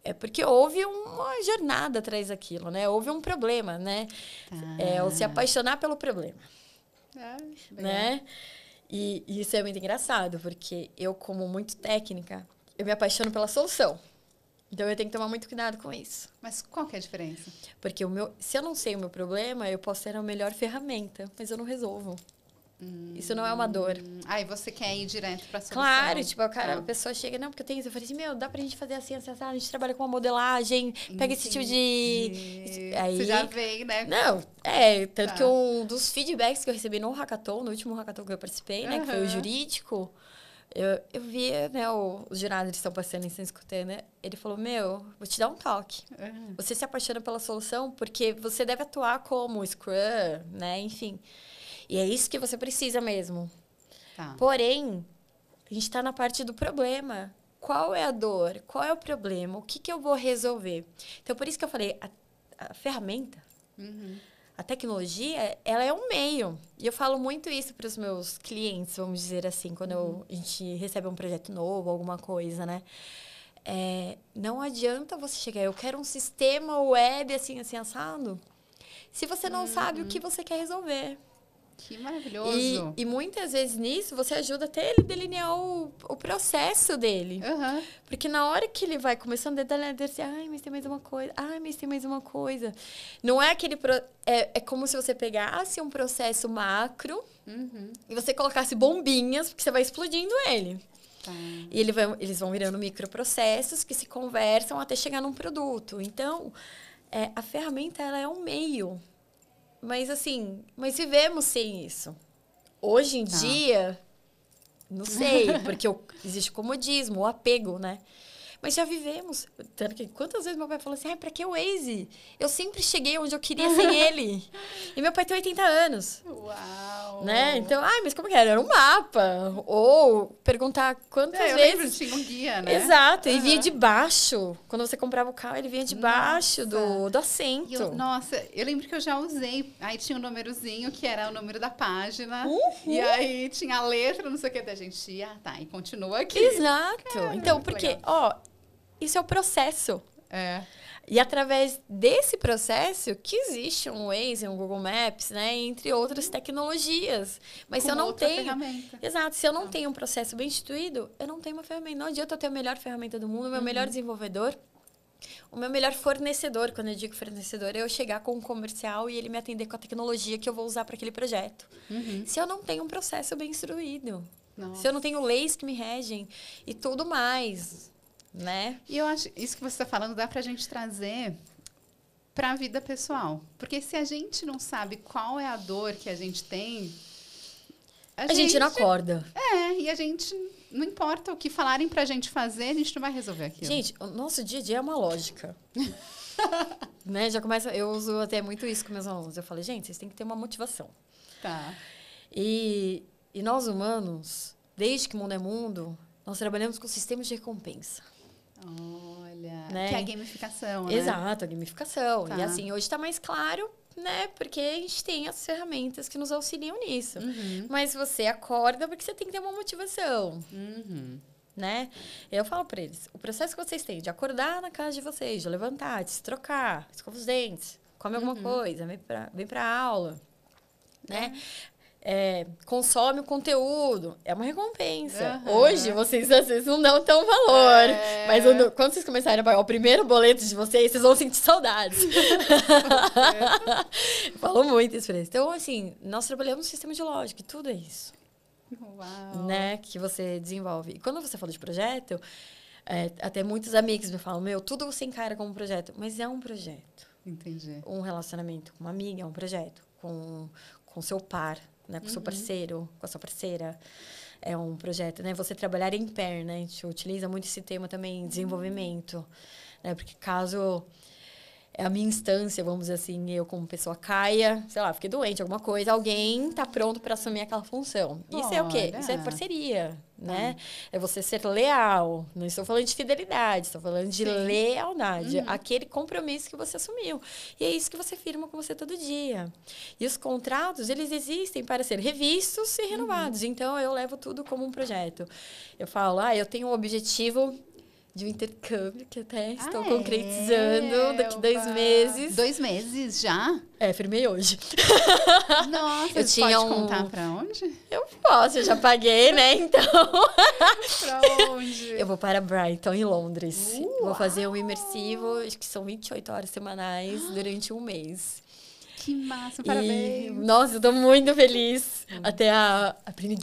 é porque houve uma jornada atrás daquilo, né? Houve um problema, né? Tá. É, ou se apaixonar pelo problema. Ah, né? E, e isso é muito engraçado, porque eu, como muito técnica, eu me apaixono pela solução. Então eu tenho que tomar muito cuidado com isso. Mas qual que é a diferença? Porque o meu, se eu não sei o meu problema, eu posso ter a melhor ferramenta, mas eu não resolvo. Isso não é uma dor. Hum, aí você quer ir direto pra solução. Claro, tipo, cara, a tá. pessoa chega, não, porque eu tenho isso. Eu falei assim, meu, dá pra gente fazer assim, assim, assim a gente trabalha com uma modelagem, pega Entendi. esse tipo de... Aí... Você já veio, né? Não, é, tanto tá. que um dos feedbacks que eu recebi no hackathon, no último hackathon que eu participei, né, uhum. que foi o jurídico, eu, eu vi, né, o, os jurados estão passando em escutando, né? Ele falou, meu, vou te dar um toque. Uhum. Você se apaixona pela solução porque você deve atuar como Scrum, né? Enfim. E é isso que você precisa mesmo. Tá. Porém, a gente está na parte do problema. Qual é a dor? Qual é o problema? O que, que eu vou resolver? Então, por isso que eu falei, a, a ferramenta, uhum. a tecnologia, ela é um meio. E eu falo muito isso para os meus clientes, vamos dizer assim, quando uhum. eu, a gente recebe um projeto novo, alguma coisa, né? É, não adianta você chegar, eu quero um sistema web assim, assim, assado, se você não uhum. sabe o que uhum. você quer resolver. Que maravilhoso. E, e, muitas vezes nisso você ajuda até ele delinear o, o processo dele. Uhum. Porque na hora que ele vai começando a delinear, assim, ai, mas tem mais uma coisa, ai, mas tem mais uma coisa. Não é aquele. Pro... É, é como se você pegasse um processo macro uhum. e você colocasse bombinhas, porque você vai explodindo ele. Tá. E ele vai, eles vão virando microprocessos que se conversam até chegar num produto. Então, é, a ferramenta ela é um meio mas assim, mas vivemos sem isso. Hoje em tá. dia, não sei, porque existe o comodismo, o apego, né? Mas já vivemos. Tanto que quantas vezes meu pai falou assim: ah, pra que o Waze? Eu sempre cheguei onde eu queria sem ele. E meu pai tem 80 anos. Uau! Né? Então, ah, mas como que era? Era um mapa. Ou perguntar quantas é, eu vezes. Tinha um guia, né? Exato. Uhum. E vinha de baixo. Quando você comprava o carro, ele vinha de baixo do, do assento. Eu, nossa, eu lembro que eu já usei. Aí tinha um númerozinho que era o número da página. Uhum. E aí tinha a letra, não sei o que, da gente. ia. tá. E continua aqui. Exato. Caramba, então, porque, legal. ó, isso é o processo. É. E através desse processo que existe um Waze, um Google Maps, né, entre outras tecnologias. Mas Com se eu não tenho, ferramenta. exato, se eu não ah. tenho um processo bem instituído, eu não tenho uma ferramenta. Não adianta eu ter a melhor ferramenta do mundo, o meu uhum. melhor desenvolvedor, o meu melhor fornecedor, quando eu digo fornecedor, é eu chegar com um comercial e ele me atender com a tecnologia que eu vou usar para aquele projeto. Uhum. Se eu não tenho um processo bem instruído, Nossa. se eu não tenho leis que me regem e tudo mais, né? E eu acho isso que você está falando dá para a gente trazer para a vida pessoal, porque se a gente não sabe qual é a dor que a gente tem, a, a gente, gente, não acorda. É, e a gente não importa o que falarem para a gente fazer, a gente não vai resolver aquilo. Gente, o nosso dia a dia é uma lógica. né? Já começa, eu uso até muito isso com meus alunos. Eu falei, gente, vocês têm que ter uma motivação. Tá. E, e nós humanos, desde que o mundo é mundo, nós trabalhamos com sistemas de recompensa. Olha, né? que é a gamificação, né? Exato, a gamificação. Tá. E assim, hoje está mais claro, né? Porque a gente tem as ferramentas que nos auxiliam nisso. Uhum. Mas você acorda porque você tem que ter uma motivação. Uhum. Né? Eu falo para eles, o processo que vocês têm de acordar na casa de vocês, de levantar, de se trocar, escova os dentes, come alguma uhum. coisa, vem para vem aula, né? É é, consome o conteúdo, é uma recompensa. Uhum. Hoje vocês às vezes não dão tão valor. É... Mas quando vocês começarem a pagar o primeiro boleto de vocês, vocês vão sentir saudades. É. Falou muito isso pra eles. Então, assim, nós trabalhamos no sistema de lógica e tudo é isso. Uau. Né? Que você desenvolve. E quando você fala de projeto, é, até muitos amigos me falam, meu, tudo você encara como projeto. Mas é um projeto. Entendi. Um relacionamento com uma amiga é um projeto. Com, com seu par né, com uhum. seu parceiro, com a sua parceira. É um projeto, né? Você trabalhar em pé, né? A gente utiliza muito esse tema também uhum. desenvolvimento, uhum. né? Porque caso é a minha instância, vamos dizer assim, eu como pessoa caia, sei lá, fiquei doente, alguma coisa, alguém tá pronto para assumir aquela função. Isso Olha. é o quê? Isso é parceria, né? É. é você ser leal. Não estou falando de fidelidade, estou falando de Sim. lealdade. Uhum. Aquele compromisso que você assumiu. E é isso que você firma com você todo dia. E os contratos, eles existem para ser revistos e renovados. Uhum. Então, eu levo tudo como um projeto. Eu falo, ah, eu tenho um objetivo de um intercâmbio que até ah, estou é? concretizando daqui Opa. dois meses. Dois meses já? É, firmei hoje. Nossa, eu tinha um... contar pra onde? Eu posso, eu já paguei, né? Então. pra onde? Eu vou para Brighton, em Londres. Uau. Uh, vou fazer um imersivo, acho que são 28 horas semanais durante um mês. Que massa, parabéns. E, nossa, eu tô muito feliz. Hum. Até a, a Prime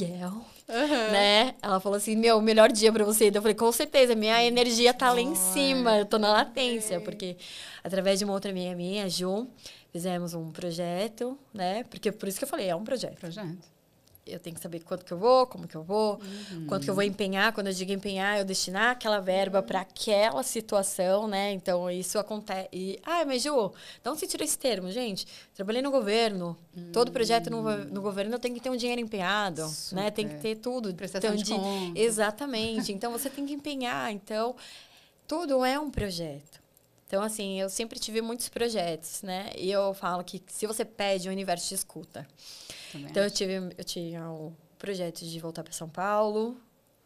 Uhum. Né? Ela falou assim: Meu, melhor dia para você. Eu falei: Com certeza, minha energia tá lá em cima, eu tô na latência. É. Porque através de uma outra amiga minha, a Ju, fizemos um projeto, né? Porque por isso que eu falei: É um projeto. Projeto eu tenho que saber quanto que eu vou, como que eu vou, uhum. quanto que eu vou empenhar. Quando eu digo empenhar, eu destinar aquela verba para aquela situação, né? Então, isso acontece. E, ah, mas Ju, Não se você tirou esse termo, gente? Trabalhei no governo. Uhum. Todo projeto no, no, governo eu tenho que ter um dinheiro empenhado, né? Super. né? Tem que ter tudo. Prestação então, de, de Exatamente. então, você tem que empenhar. Então, tudo é um projeto. Então, assim, eu sempre tive muitos projetos, né? E eu falo que se você pede, o universo te escuta também. Então eu tive eu tinha o projeto de voltar para São Paulo,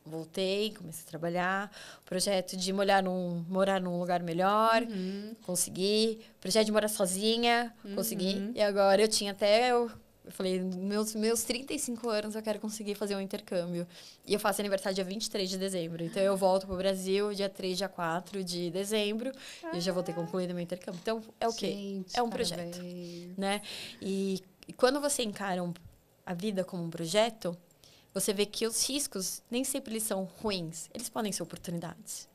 voltei, comecei a trabalhar, projeto de molhar num, morar num lugar melhor, uhum. consegui, projeto de morar sozinha, uhum. consegui. E agora eu tinha até eu, eu falei, meus meus 35 anos eu quero conseguir fazer um intercâmbio. E eu faço aniversário dia 23 de dezembro. Então eu volto pro Brasil dia 3, dia 4 de dezembro ah. e eu já vou ter ah. concluído meu intercâmbio. Então é o okay, quê? É um parabéns. projeto, né? E e quando você encara um, a vida como um projeto, você vê que os riscos nem sempre eles são ruins, eles podem ser oportunidades.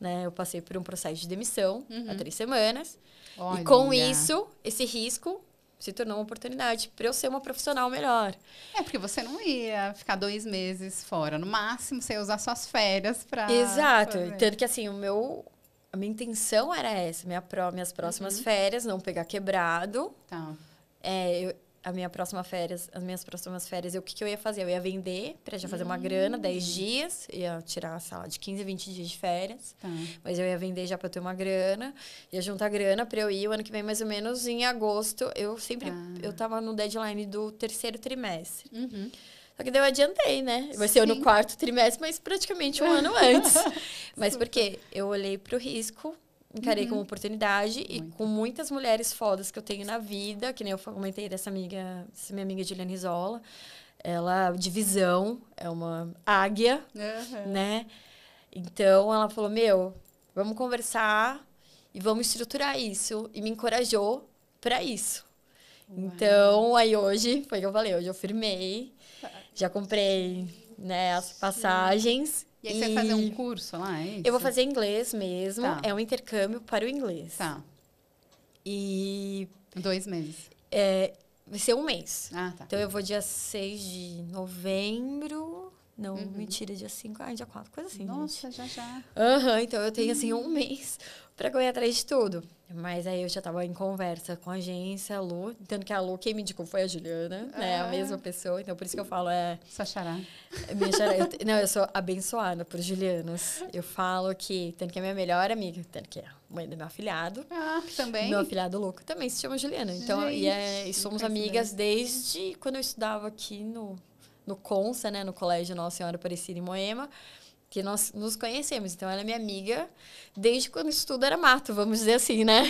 Né? Eu passei por um processo de demissão uhum. há três semanas. Olha. E com isso, esse risco se tornou uma oportunidade para eu ser uma profissional melhor. É, porque você não ia ficar dois meses fora. No máximo, você ia usar suas férias para. Exato. Pra Tanto que, assim, o meu, a minha intenção era essa: minha pró, minhas próximas uhum. férias, não pegar quebrado. Tá. É, eu, a minha próxima férias, as minhas próximas férias, eu, o que, que eu ia fazer? Eu ia vender para já fazer uhum. uma hum. grana, 10 dias, ia tirar, a sala de 15 a 20 dias de férias. Tá. Mas eu ia vender já para ter uma grana, ia juntar grana para eu ir o ano que vem mais ou menos em agosto. Eu sempre tá. eu tava no deadline do terceiro trimestre. Uhum. Só que daí eu adiantei, né? Vai ser no quarto trimestre, mas praticamente um ano antes. mas porque eu olhei para o risco, encarei uhum. como oportunidade Muito. e com muitas mulheres fodas que eu tenho na vida, que nem eu comentei dessa amiga, dessa minha amiga Juliana Isola. Ela, de visão é uma águia, uhum. né? Então ela falou: Meu, vamos conversar e vamos estruturar isso. E me encorajou para isso. Então, aí hoje, foi o que eu falei: hoje eu firmei, tá. já comprei né, as passagens. E aí e... você vai fazer um curso lá, é isso? Eu vou fazer inglês mesmo. Tá. É um intercâmbio para o inglês. Tá. E... Dois meses. É, vai ser um mês. Ah, tá. Então, eu vou dia 6 de novembro... Não, uhum. mentira, dia 5, ah, dia 4, coisa assim. Nossa, gente. já já. Aham, uhum, então eu tenho assim um uhum. mês para correr atrás de tudo. Mas aí eu já estava em conversa com a agência, a Lu, tanto que a Lu, quem me indicou foi a Juliana, é. né? A ah. mesma pessoa, então por isso que eu falo é... Só xará. É minha Eu, não, eu sou abençoada por Julianas. Eu falo que, tanto que é minha melhor amiga, tanto que é mãe do meu afilhado. Ah, também? Meu afilhado louco também se chama Juliana. Então, é, Gente, e, é, e somos amigas desde quando eu estudava aqui no, no Consa, né? No Colégio Nossa Senhora Aparecida em Moema que nós nos conhecemos. Então, ela é minha amiga desde quando isso tudo era mato, vamos dizer assim, né?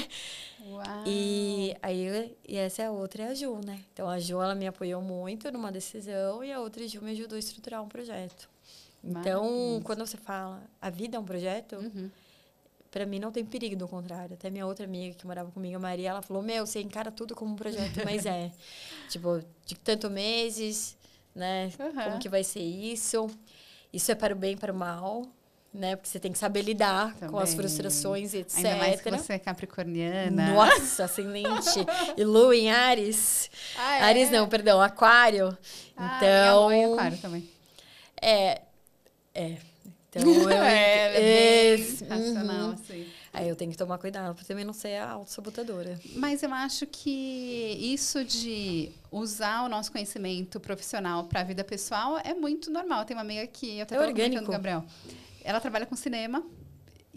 Uau. E aí, e essa é a outra, é a Ju, né? Então, a Ju, ela me apoiou muito numa decisão e a outra, a Ju, me ajudou a estruturar um projeto. Maravilha. Então, quando você fala, a vida é um projeto... Uhum para mim não tem perigo, do contrário. Até minha outra amiga que morava comigo, a Maria, ela falou: "Meu, você encara tudo como um projeto, mas é tipo de tanto meses, né? Uhum. Como que vai ser isso?" Isso é para o bem e para o mal, né? Porque você tem que saber lidar Também. com as frustrações, e etc. Ainda mais que você é capricorniana. Nossa, ascendente. e Lu em Ares. Ah, é? Ares não, perdão, Aquário. Ah, então. Minha aquário também. É. É. Então é, eu. é, é bem é, racional, uhum. assim. É, eu tenho que tomar cuidado para também não ser a autossabotadora. Mas eu acho que isso de usar o nosso conhecimento profissional para a vida pessoal é muito normal. Tem uma amiga que eu até é orgânico. Gabriel. Ela trabalha com cinema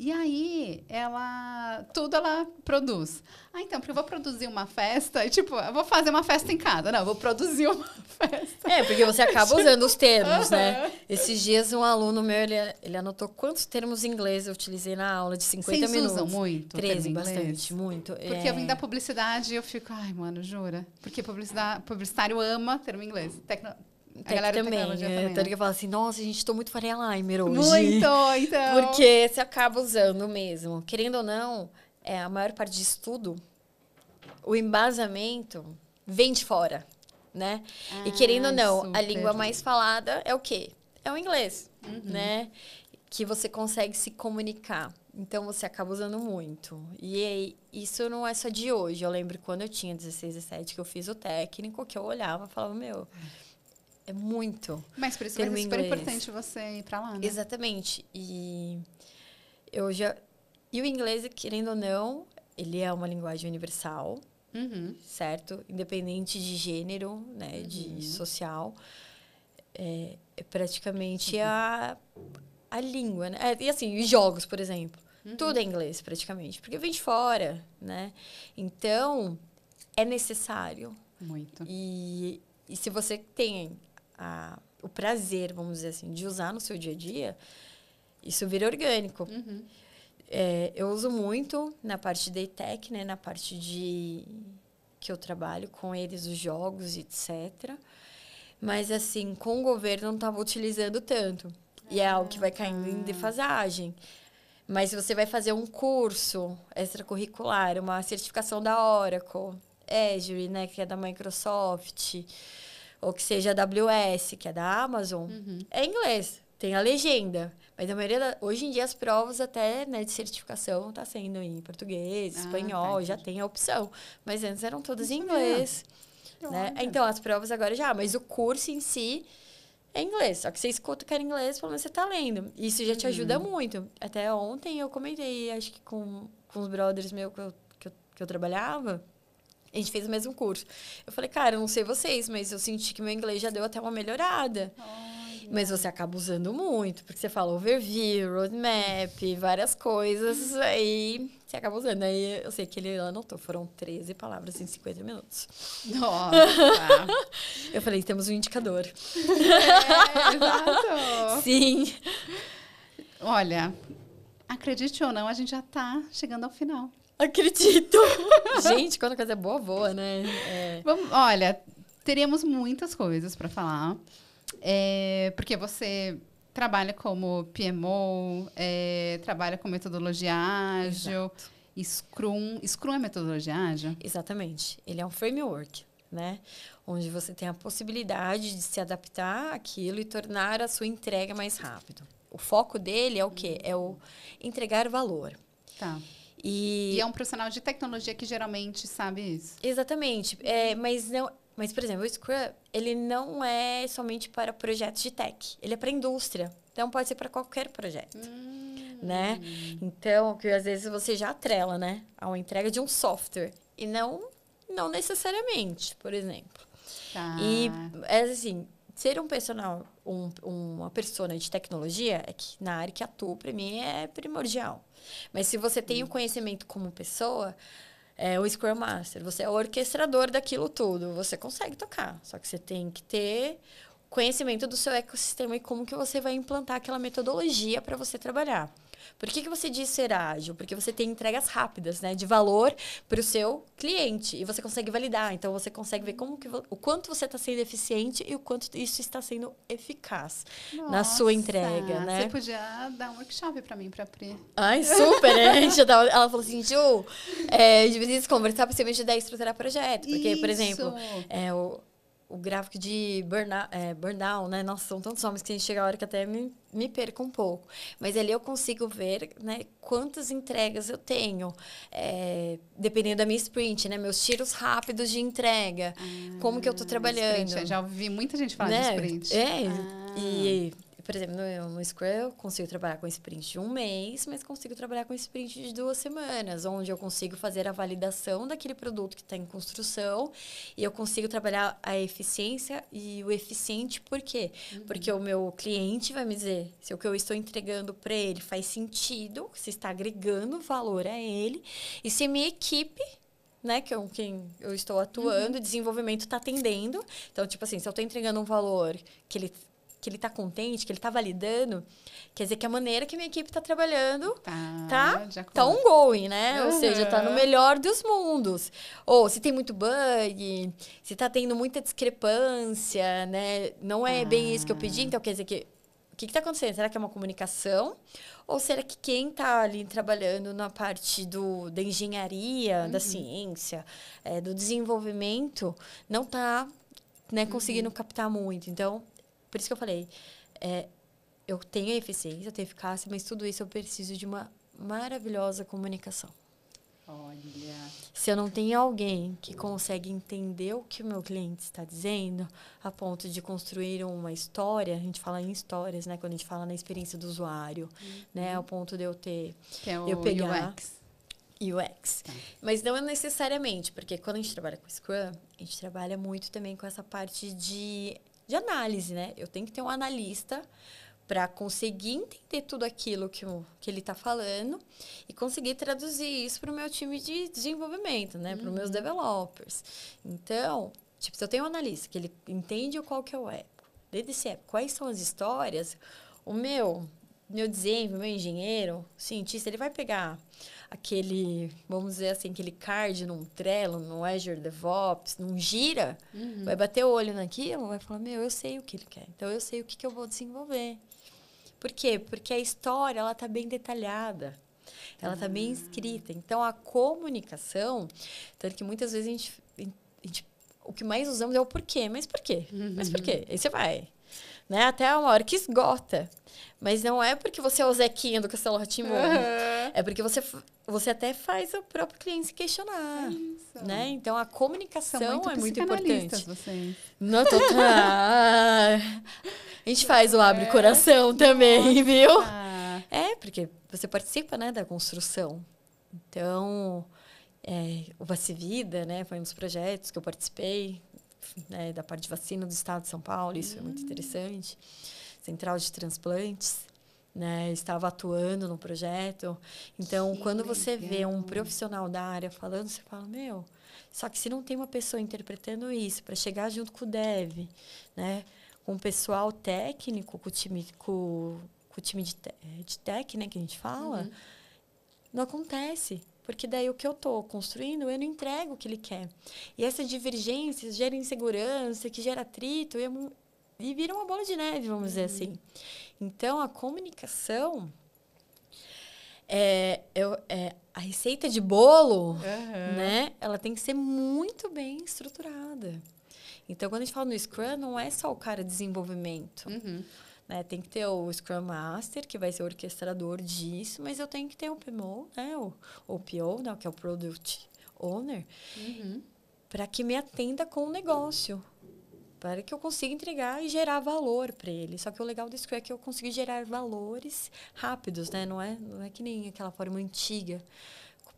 e aí, ela. Tudo ela produz. Ah, então, porque eu vou produzir uma festa. Tipo, eu vou fazer uma festa em casa. Não, eu vou produzir uma festa. É, porque você acaba usando os termos, né? Esses dias, um aluno meu, ele, ele anotou quantos termos em inglês eu utilizei na aula de 50 Vocês minutos. Vocês usam muito? 13, bastante, muito. Porque é... eu vim é. da publicidade e eu fico, ai, mano, jura? Porque publicidade, publicitário ama termo em inglês. Tecno a galera também. Tecnologia é, também. Tanto né? que fala assim, nossa, a gente, tô muito Faria Limer hoje. Muito, então. Porque você acaba usando mesmo. Querendo ou não, é, a maior parte de estudo, o embasamento vem de fora, né? Ah, e querendo ou não, a língua mais falada é o quê? É o inglês, uhum. né? Que você consegue se comunicar. Então você acaba usando muito. E é, isso não é só de hoje. Eu lembro quando eu tinha 16, 17 que eu fiz o técnico, que eu olhava e falava, meu. É muito. Mas por isso que é super importante você ir para lá, né? Exatamente. E eu já. E o inglês, querendo ou não, ele é uma linguagem universal, uhum. certo? Independente de gênero, né? Uhum. De social. É, é praticamente uhum. a, a língua, né? É, e assim, os jogos, por exemplo. Uhum. Tudo é inglês, praticamente. Porque vem de fora, né? Então, é necessário. Muito. E, e se você tem a, o prazer, vamos dizer assim, de usar no seu dia a dia, isso vira orgânico. Uhum. É, eu uso muito na parte de tech, né, na parte de que eu trabalho com eles, os jogos, etc. Mas, assim, com o governo eu não estava utilizando tanto. E é algo que vai caindo em ah. defasagem. Mas se você vai fazer um curso extracurricular, uma certificação da Oracle, Azure, né, que é da Microsoft ou que seja AWS, que é da Amazon, uhum. é inglês, tem a legenda. Mas a maioria, da, hoje em dia, as provas até né, de certificação tá sendo em português, ah, espanhol, tá, já tem a opção. Mas antes eram todas em inglês. Né? Então, as provas agora já, mas o curso em si é inglês. Só que você escuta que era inglês, pelo menos você está lendo. Isso já te uhum. ajuda uhum. muito. Até ontem eu comentei, acho que com, com os brothers meus que eu, que eu, que eu trabalhava, a gente fez o mesmo curso. Eu falei, cara, eu não sei vocês, mas eu senti que meu inglês já deu até uma melhorada. Mas você acaba usando muito, porque você fala overview, roadmap, várias coisas, aí você acaba usando. Aí eu sei que ele anotou, foram 13 palavras em 50 minutos. Nossa! eu falei, temos um indicador. É, exato! Sim! Olha, acredite ou não, a gente já está chegando ao final. Acredito. Gente, quando a coisa é boa, voa, né? É... Vamos, olha, teríamos muitas coisas para falar. É, porque você trabalha como PMO, é, trabalha com metodologia ágil, Exato. Scrum. Scrum é metodologia ágil? Exatamente. Ele é um framework, né? Onde você tem a possibilidade de se adaptar àquilo e tornar a sua entrega mais rápido. O foco dele é o quê? É o entregar valor. Tá. E... e é um profissional de tecnologia que geralmente sabe isso. Exatamente. É, mas não, mas, por exemplo, o Scrum, ele não é somente para projetos de tech. Ele é para indústria. Então, pode ser para qualquer projeto. Hum. Né? Então, que às vezes você já atrela, né? A uma entrega de um software. E não, não necessariamente, por exemplo. Tá. E, assim, ser um personal um, uma persona de tecnologia, é que na área que atuo, para mim, é primordial. Mas se você tem o hum. conhecimento como pessoa, é o Scrum Master, você é o orquestrador daquilo tudo, você consegue tocar. Só que você tem que ter conhecimento do seu ecossistema e como que você vai implantar aquela metodologia para você trabalhar. Por que, que você diz ser ágil? Porque você tem entregas rápidas, né? De valor para o seu cliente. E você consegue validar. Então, você consegue ver como que, o quanto você está sendo eficiente e o quanto isso está sendo eficaz Nossa, na sua entrega, né? Você podia dar um workshop para mim, para Pri. Ai, super! Né? Ela falou assim, Ju, é, gente precisa conversar, principalmente a estruturar projeto. Porque, isso. por exemplo, é, o o gráfico de burnout, é, burnout, né? Nossa, são tantos nomes que a gente chega a hora que até me, me perco um pouco. Mas ali eu consigo ver, né, quantas entregas eu tenho, é, dependendo da minha sprint, né? Meus tiros rápidos de entrega, ah, como que eu tô ah, trabalhando. Sprint, eu já ouvi muita gente falar né? de sprint. É, ah. e por exemplo, no, no Scrum eu consigo trabalhar com sprint de um mês, mas consigo trabalhar com sprint de duas semanas, onde eu consigo fazer a validação daquele produto que está em construção e eu consigo trabalhar a eficiência e o eficiente por quê? Uhum. Porque o meu cliente vai me dizer se o que eu estou entregando para ele faz sentido, se está agregando valor a ele e se minha equipe né, que eu, é quem eu estou atuando, uhum. desenvolvimento está atendendo. Então, tipo assim, se eu estou entregando um valor que ele que ele tá contente, que ele tá validando, quer dizer que é a maneira que minha equipe tá trabalhando tá, tá, tá ongoing, né? Uhum. Ou seja, tá no melhor dos mundos. Ou se tem muito bug, se tá tendo muita discrepância, né? Não é ah. bem isso que eu pedi, ah. então quer dizer que o que está acontecendo? Será que é uma comunicação? Ou será que quem está ali trabalhando na parte do, da engenharia, uhum. da ciência, é, do desenvolvimento, não está né, uhum. conseguindo uhum. captar muito? Então, por isso que eu falei, é, eu tenho eficiência, eu tenho eficácia, mas tudo isso eu preciso de uma maravilhosa comunicação. Olha. Se eu não tenho alguém que consegue entender o que o meu cliente está dizendo, a ponto de construir uma história, a gente fala em histórias, né? Quando a gente fala na experiência do usuário, uhum. né? Ao ponto de eu ter. Que é o eu pegar, UX. UX. Tá. Mas não é necessariamente, porque quando a gente trabalha com Scrum, a gente trabalha muito também com essa parte de de análise, né? Eu tenho que ter um analista para conseguir entender tudo aquilo que, o, que ele está falando e conseguir traduzir isso para o meu time de desenvolvimento, né? Uhum. Para os meus developers. Então, tipo, se eu tenho um analista que ele entende qual que é o app, desde esse app, quais são as histórias, o meu meu desenho, meu engenheiro, cientista, ele vai pegar aquele, vamos dizer assim, aquele card num Trello, no Azure DevOps, num Gira, uhum. vai bater o olho naquilo, vai falar, meu, eu sei o que ele quer, então eu sei o que, que eu vou desenvolver. Por quê? Porque a história, ela está bem detalhada. Ela está bem ah. escrita. Então, a comunicação, tanto que muitas vezes a gente, a gente o que mais usamos é o porquê. Mas por quê? Uhum. Mas por uhum. quê? Aí você vai né? Até uma hora que esgota. Mas não é porque você é o Zequinha do Castelo Rotimão. Uhum. É porque você, você até faz o próprio cliente se questionar. É isso. Né? Então a comunicação muito é muito importante. Não, tô, ah, a gente faz o abre é. coração também, Nossa. viu? É, porque você participa né, da construção. Então, é, o vacivida né? Foi um dos projetos que eu participei né, da parte de vacina do Estado de São Paulo, isso uhum. é muito hum. interessante. Central de Transplantes, né, estava atuando no projeto. Então, que quando legal. você vê um profissional da área falando, você fala, meu, só que se não tem uma pessoa interpretando isso para chegar junto com o dev, né, com o pessoal técnico, com o time, com, com o time de, te, de tech, né, que a gente fala, uhum. não acontece. Porque daí o que eu estou construindo, eu não entrego o que ele quer. E essas divergências geram insegurança, que gera atrito e, é e vira uma bola de neve, vamos uhum. dizer assim. Então, a comunicação é, eu, é, a receita de bolo, uhum. né? Ela tem que ser muito bem estruturada. Então, quando a gente fala no Scrum, não é só o cara desenvolvimento. Uhum. Né? Tem que ter o Scrum Master, que vai ser o orquestrador disso, mas eu tenho que ter o PMO, né? o, o PO, né? que é o Product Owner, uhum. para que me atenda com o negócio. Para que eu consiga entregar e gerar valor para ele. Só que o legal do Scrum é que eu consigo gerar valores rápidos, né? Não é, não é que nem aquela forma antiga,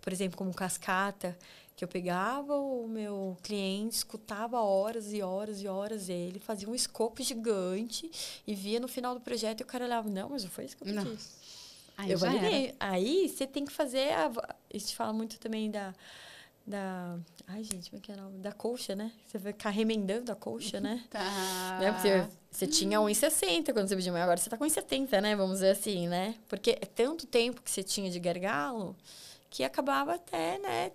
por exemplo, como cascata, que eu pegava o meu cliente, escutava horas e horas e horas ele, fazia um escopo gigante e via no final do projeto e o cara olhava, não, mas não foi isso que eu pedi. Aí eu validei. Era. Aí você tem que fazer a... Isso fala muito também da... Da. Ai, gente, como é que é Da colcha, né? Você vai ficar remendando a colcha, né? tá. Né? Porque você tinha 1,60 quando você pediu, mas agora você tá com 1,70, né? Vamos dizer assim, né? Porque é tanto tempo que você tinha de gargalo que acabava até, né?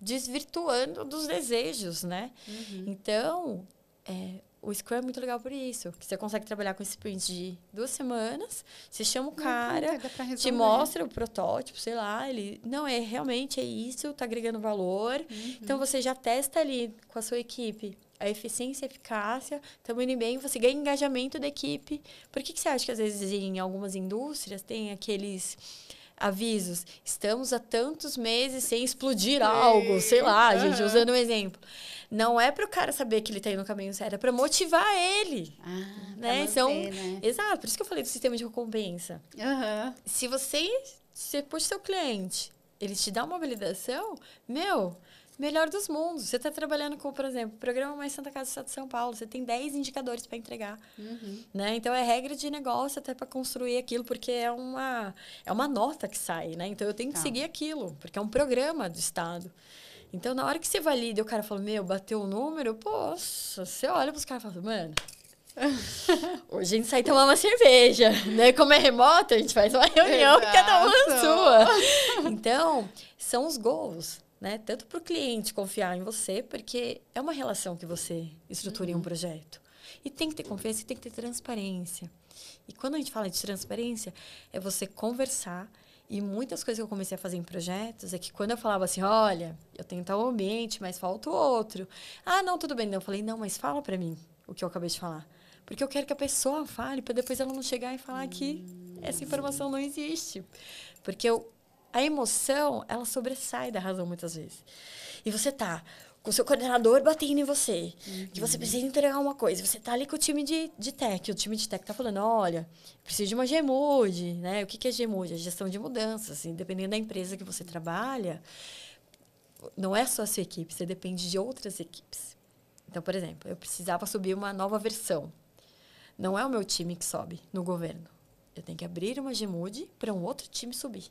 desvirtuando dos desejos, né? Uhum. Então, é, o Scrum é muito legal por isso. Que você consegue trabalhar com sprints de duas semanas, você chama o uhum, cara, te mostra o protótipo, sei lá, ele. Não, é realmente é isso, tá agregando valor. Uhum. Então você já testa ali com a sua equipe a eficiência e eficácia, estamos indo bem, você ganha engajamento da equipe. Por que, que você acha que às vezes em algumas indústrias tem aqueles avisos. Estamos há tantos meses sem explodir algo, sei lá, uhum. gente, usando um exemplo. Não é para o cara saber que ele está indo no caminho certo, é para motivar ele. Ah, né? Manter, então, né? Exato, por isso que eu falei do sistema de recompensa. Uhum. Se você, se por seu cliente, ele te dá uma validação, meu, melhor dos mundos. Você está trabalhando com, por exemplo, o programa Mais Santa Casa do Estado de São Paulo, você tem 10 indicadores para entregar. Uhum. Né? Então, é regra de negócio até para construir aquilo, porque é uma, é uma nota que sai. Né? Então, eu tenho que tá. seguir aquilo, porque é um programa do Estado. Então, na hora que você valida, o cara fala, meu, bateu o número, poxa, você olha para os caras e fala, mano, Hoje a gente sai tomar uma cerveja, né? Como é remoto, a gente faz uma reunião Exato. cada uma sua. Então, são os gols né? Tanto para o cliente confiar em você, porque é uma relação que você estrutura uhum. em um uhum. projeto. E tem que ter confiança e tem que ter transparência. E quando a gente fala de transparência, é você conversar. E muitas coisas que eu comecei a fazer em projetos é que quando eu falava assim, olha, eu tenho tal ambiente, mas falta outro. Ah, não, tudo bem. Não, eu falei, não, mas fala para mim o que eu acabei de falar. Porque eu quero que a pessoa fale, para depois ela não chegar e falar que essa informação não existe. Porque eu a emoção, ela sobressai da razão muitas vezes. E você tá com o seu coordenador batendo em você, uhum. que você uhum. precisa entregar uma coisa. Você tá ali com o time de, de tech, o time de tech tá falando, olha, preciso de uma gemude, né? O que, que é gemude? É gestão de mudanças, assim, dependendo da empresa que você trabalha, não é só a sua equipe, você depende de outras equipes. Então, por exemplo, eu precisava subir uma nova versão. Não é o meu time que sobe no governo. Eu tenho que abrir uma gemude para um outro time subir.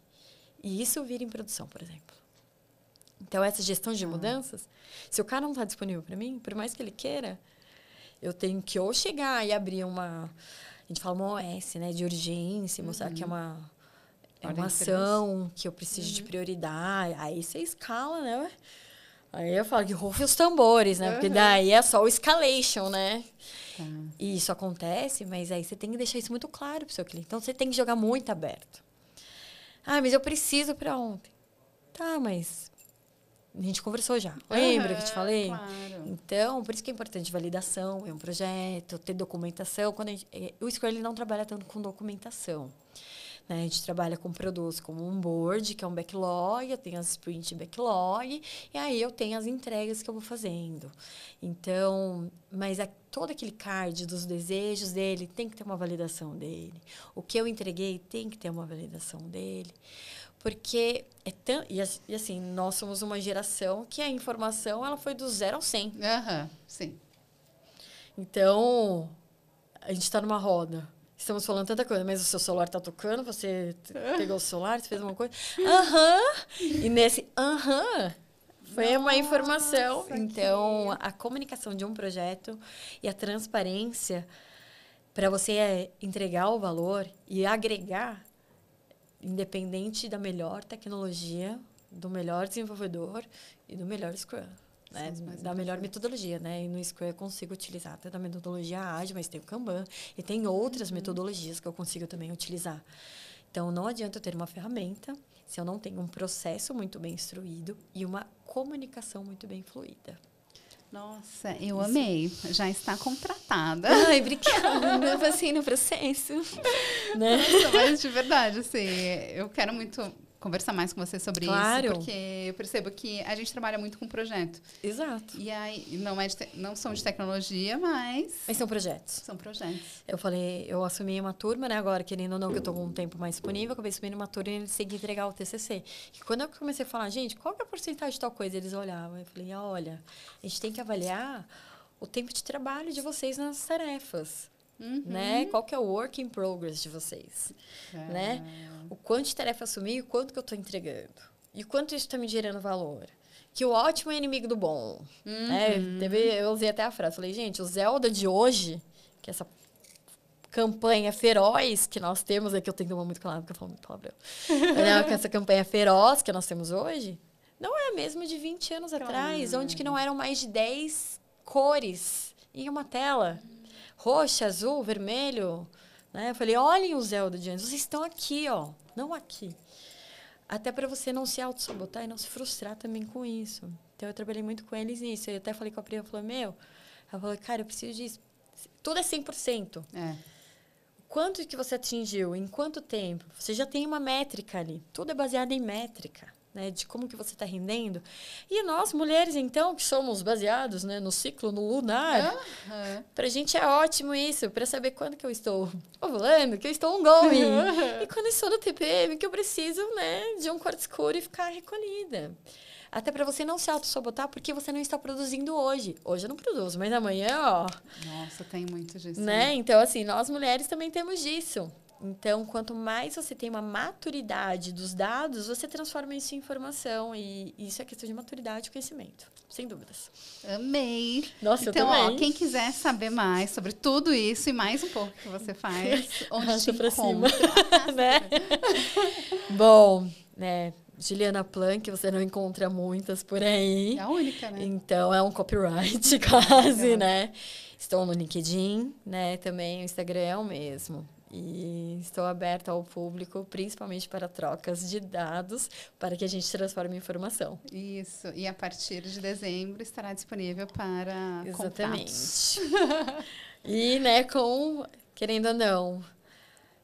E isso vira em produção, por exemplo. Então, essa gestão de hum. mudanças, se o cara não está disponível para mim, por mais que ele queira, eu tenho que ou chegar e abrir uma. A gente fala uma OS, né? De urgência, mostrar uhum. que é uhum. uma, é uma ação, que eu preciso uhum. de prioridade. Aí você escala, né? Aí eu falo que rufem os tambores, né? Uhum. Porque daí é só o escalation, né? Tá. E isso acontece, mas aí você tem que deixar isso muito claro o seu cliente. Então você tem que jogar muito aberto. Ah, mas eu preciso para ontem. Tá, mas a gente conversou já. Lembra uhum, que te falei? Claro. Então, por isso que é importante validação, é um projeto, ter documentação. Quando gente, é, o Scrum não trabalha tanto com documentação. Né? A gente trabalha com produtos como um board, que é um backlog, eu tenho as sprint backlog, e aí eu tenho as entregas que eu vou fazendo. Então, mas a, é todo aquele card dos desejos dele tem que ter uma validação dele. O que eu entreguei tem que ter uma validação dele. Porque é tão. E assim, nós somos uma geração que a informação ela foi do zero ao 100. Aham, uhum, sim. Então, a gente está numa roda Estamos falando tanta coisa, mas o seu celular está tocando, você ah. pegou o celular, você fez alguma coisa. Aham! Uhum. E nesse aham uhum, foi Nossa, uma informação. Então, a comunicação de um projeto e a transparência para você é entregar o valor e agregar, independente da melhor tecnologia, do melhor desenvolvedor e do melhor Scrum né, da melhor metodologia, né? E no Square eu consigo utilizar até da metodologia ágil, mas tem o Kanban e tem outras uhum. metodologias que eu consigo também utilizar. Então não adianta eu ter uma ferramenta se eu não tenho um processo muito bem instruído e uma comunicação muito bem fluida. Nossa, eu Isso. amei. Já está contratada. Ai, obrigada. eu passei no processo. Né? Nossa, mas de verdade, assim, eu quero muito conversar mais com você sobre claro. isso, porque eu percebo que a gente trabalha muito com projeto. Exato. E aí não é te, não são de tecnologia, mas mas são projetos. São projetos. Eu falei, eu assumi uma turma, né, agora querendo ou não que eu estou com um tempo mais disponível, acabei assumindo uma turma e eles têm que entregar o TCC. E quando eu comecei a falar, gente, qual é a porcentagem de tal coisa, eles olhavam, eu falei, olha, a gente tem que avaliar o tempo de trabalho de vocês nas tarefas. Né? Uhum. Né? Qual que é o work in progress de vocês? É. Né? O quanto de tarefa assumir e o quanto que eu estou entregando. E o quanto isso está me gerando valor. Que o ótimo é inimigo do bom. Né? Uhum. Né? Teve, eu usei até a frase. Falei, gente, o Zelda de hoje, que é essa campanha feroz que nós temos, é que eu tenho que tomar muito cuidado porque eu falo muito palavrão. né? Com essa campanha feroz que nós temos hoje, não é a mesma de 20 anos claro. atrás, onde que não eram mais de 10 cores em uma tela. Uhum roxo, azul, vermelho. Né? Eu falei, olhem os antes, vocês estão aqui, ó, não aqui. Até para você não se auto-sabotar e não se frustrar também com isso. Então, eu trabalhei muito com eles nisso. Eu até falei com a Priya, falou, meu... Ela falou, cara, eu preciso disso. Tudo é 100%. É. Quanto que você atingiu? Em quanto tempo? Você já tem uma métrica ali. Tudo é baseado em métrica né, de como que você está rendendo. E nós, mulheres, então, que somos baseados né, no ciclo no lunar, uhum. para a gente é ótimo isso, para saber quando que eu estou ovulando, que eu estou ongoing, e quando eu estou no TPM, que eu preciso né, de um quarto escuro e ficar recolhida. Até para você não se auto-sabotar, porque você não está produzindo hoje. Hoje eu não produzo, mas amanhã, ó. Nossa, tem muito disso. Né? Então, assim, nós mulheres também temos disso. Então, quanto mais você tem uma maturidade dos dados, você transforma isso em informação. E isso é questão de maturidade e conhecimento, sem dúvidas. Amei! Nossa, então, eu também. Ó, quem quiser saber mais sobre tudo isso e mais um pouco que você faz, onde Arrasta te pra encontra. Cima. né? Bom, né? Juliana Plank, você não encontra muitas por aí. É a única, né? Então, é um copyright quase, é. né? Estou no LinkedIn, né? Também o Instagram é o mesmo. E estou aberta ao público, principalmente para trocas de dados, para que a gente transforme informação. Isso. E a partir de dezembro estará disponível para Exatamente. e, né, com querendo ou não,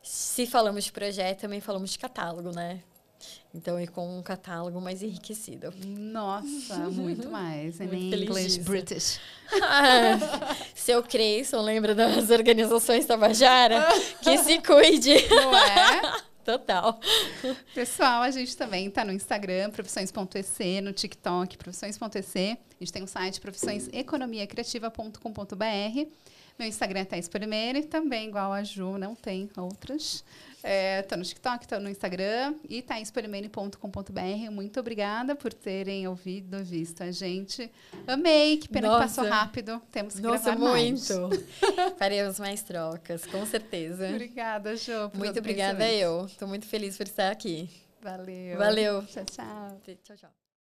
se falamos de projeto, também falamos de catálogo, né? Então, e com um catálogo mais enriquecido. Nossa, muito mais. É muito em inglês British. Ah, seu Creyson lembra das organizações Tabajara? que se cuide. Não é? Total. Pessoal, a gente também está no Instagram, profissões.ec, no TikTok, profissões.ec. A gente tem um site, profissõeseconomiacriativa.com.br. Meu Instagram é Thaís Primeiro e também, igual a Ju, não tem outras. É, tá no TikTok, tá no Instagram e tá em espelhomene.com.br. Muito obrigada por terem ouvido, visto a gente. Amei, que pena Nossa. que passou rápido. Temos que Nossa, gravar mais. muito. Faremos mais trocas, com certeza. Obrigada, Jo. Muito obrigada eu. Tô muito feliz por estar aqui. Valeu. Valeu. Tchau, tchau. Tchau, tchau.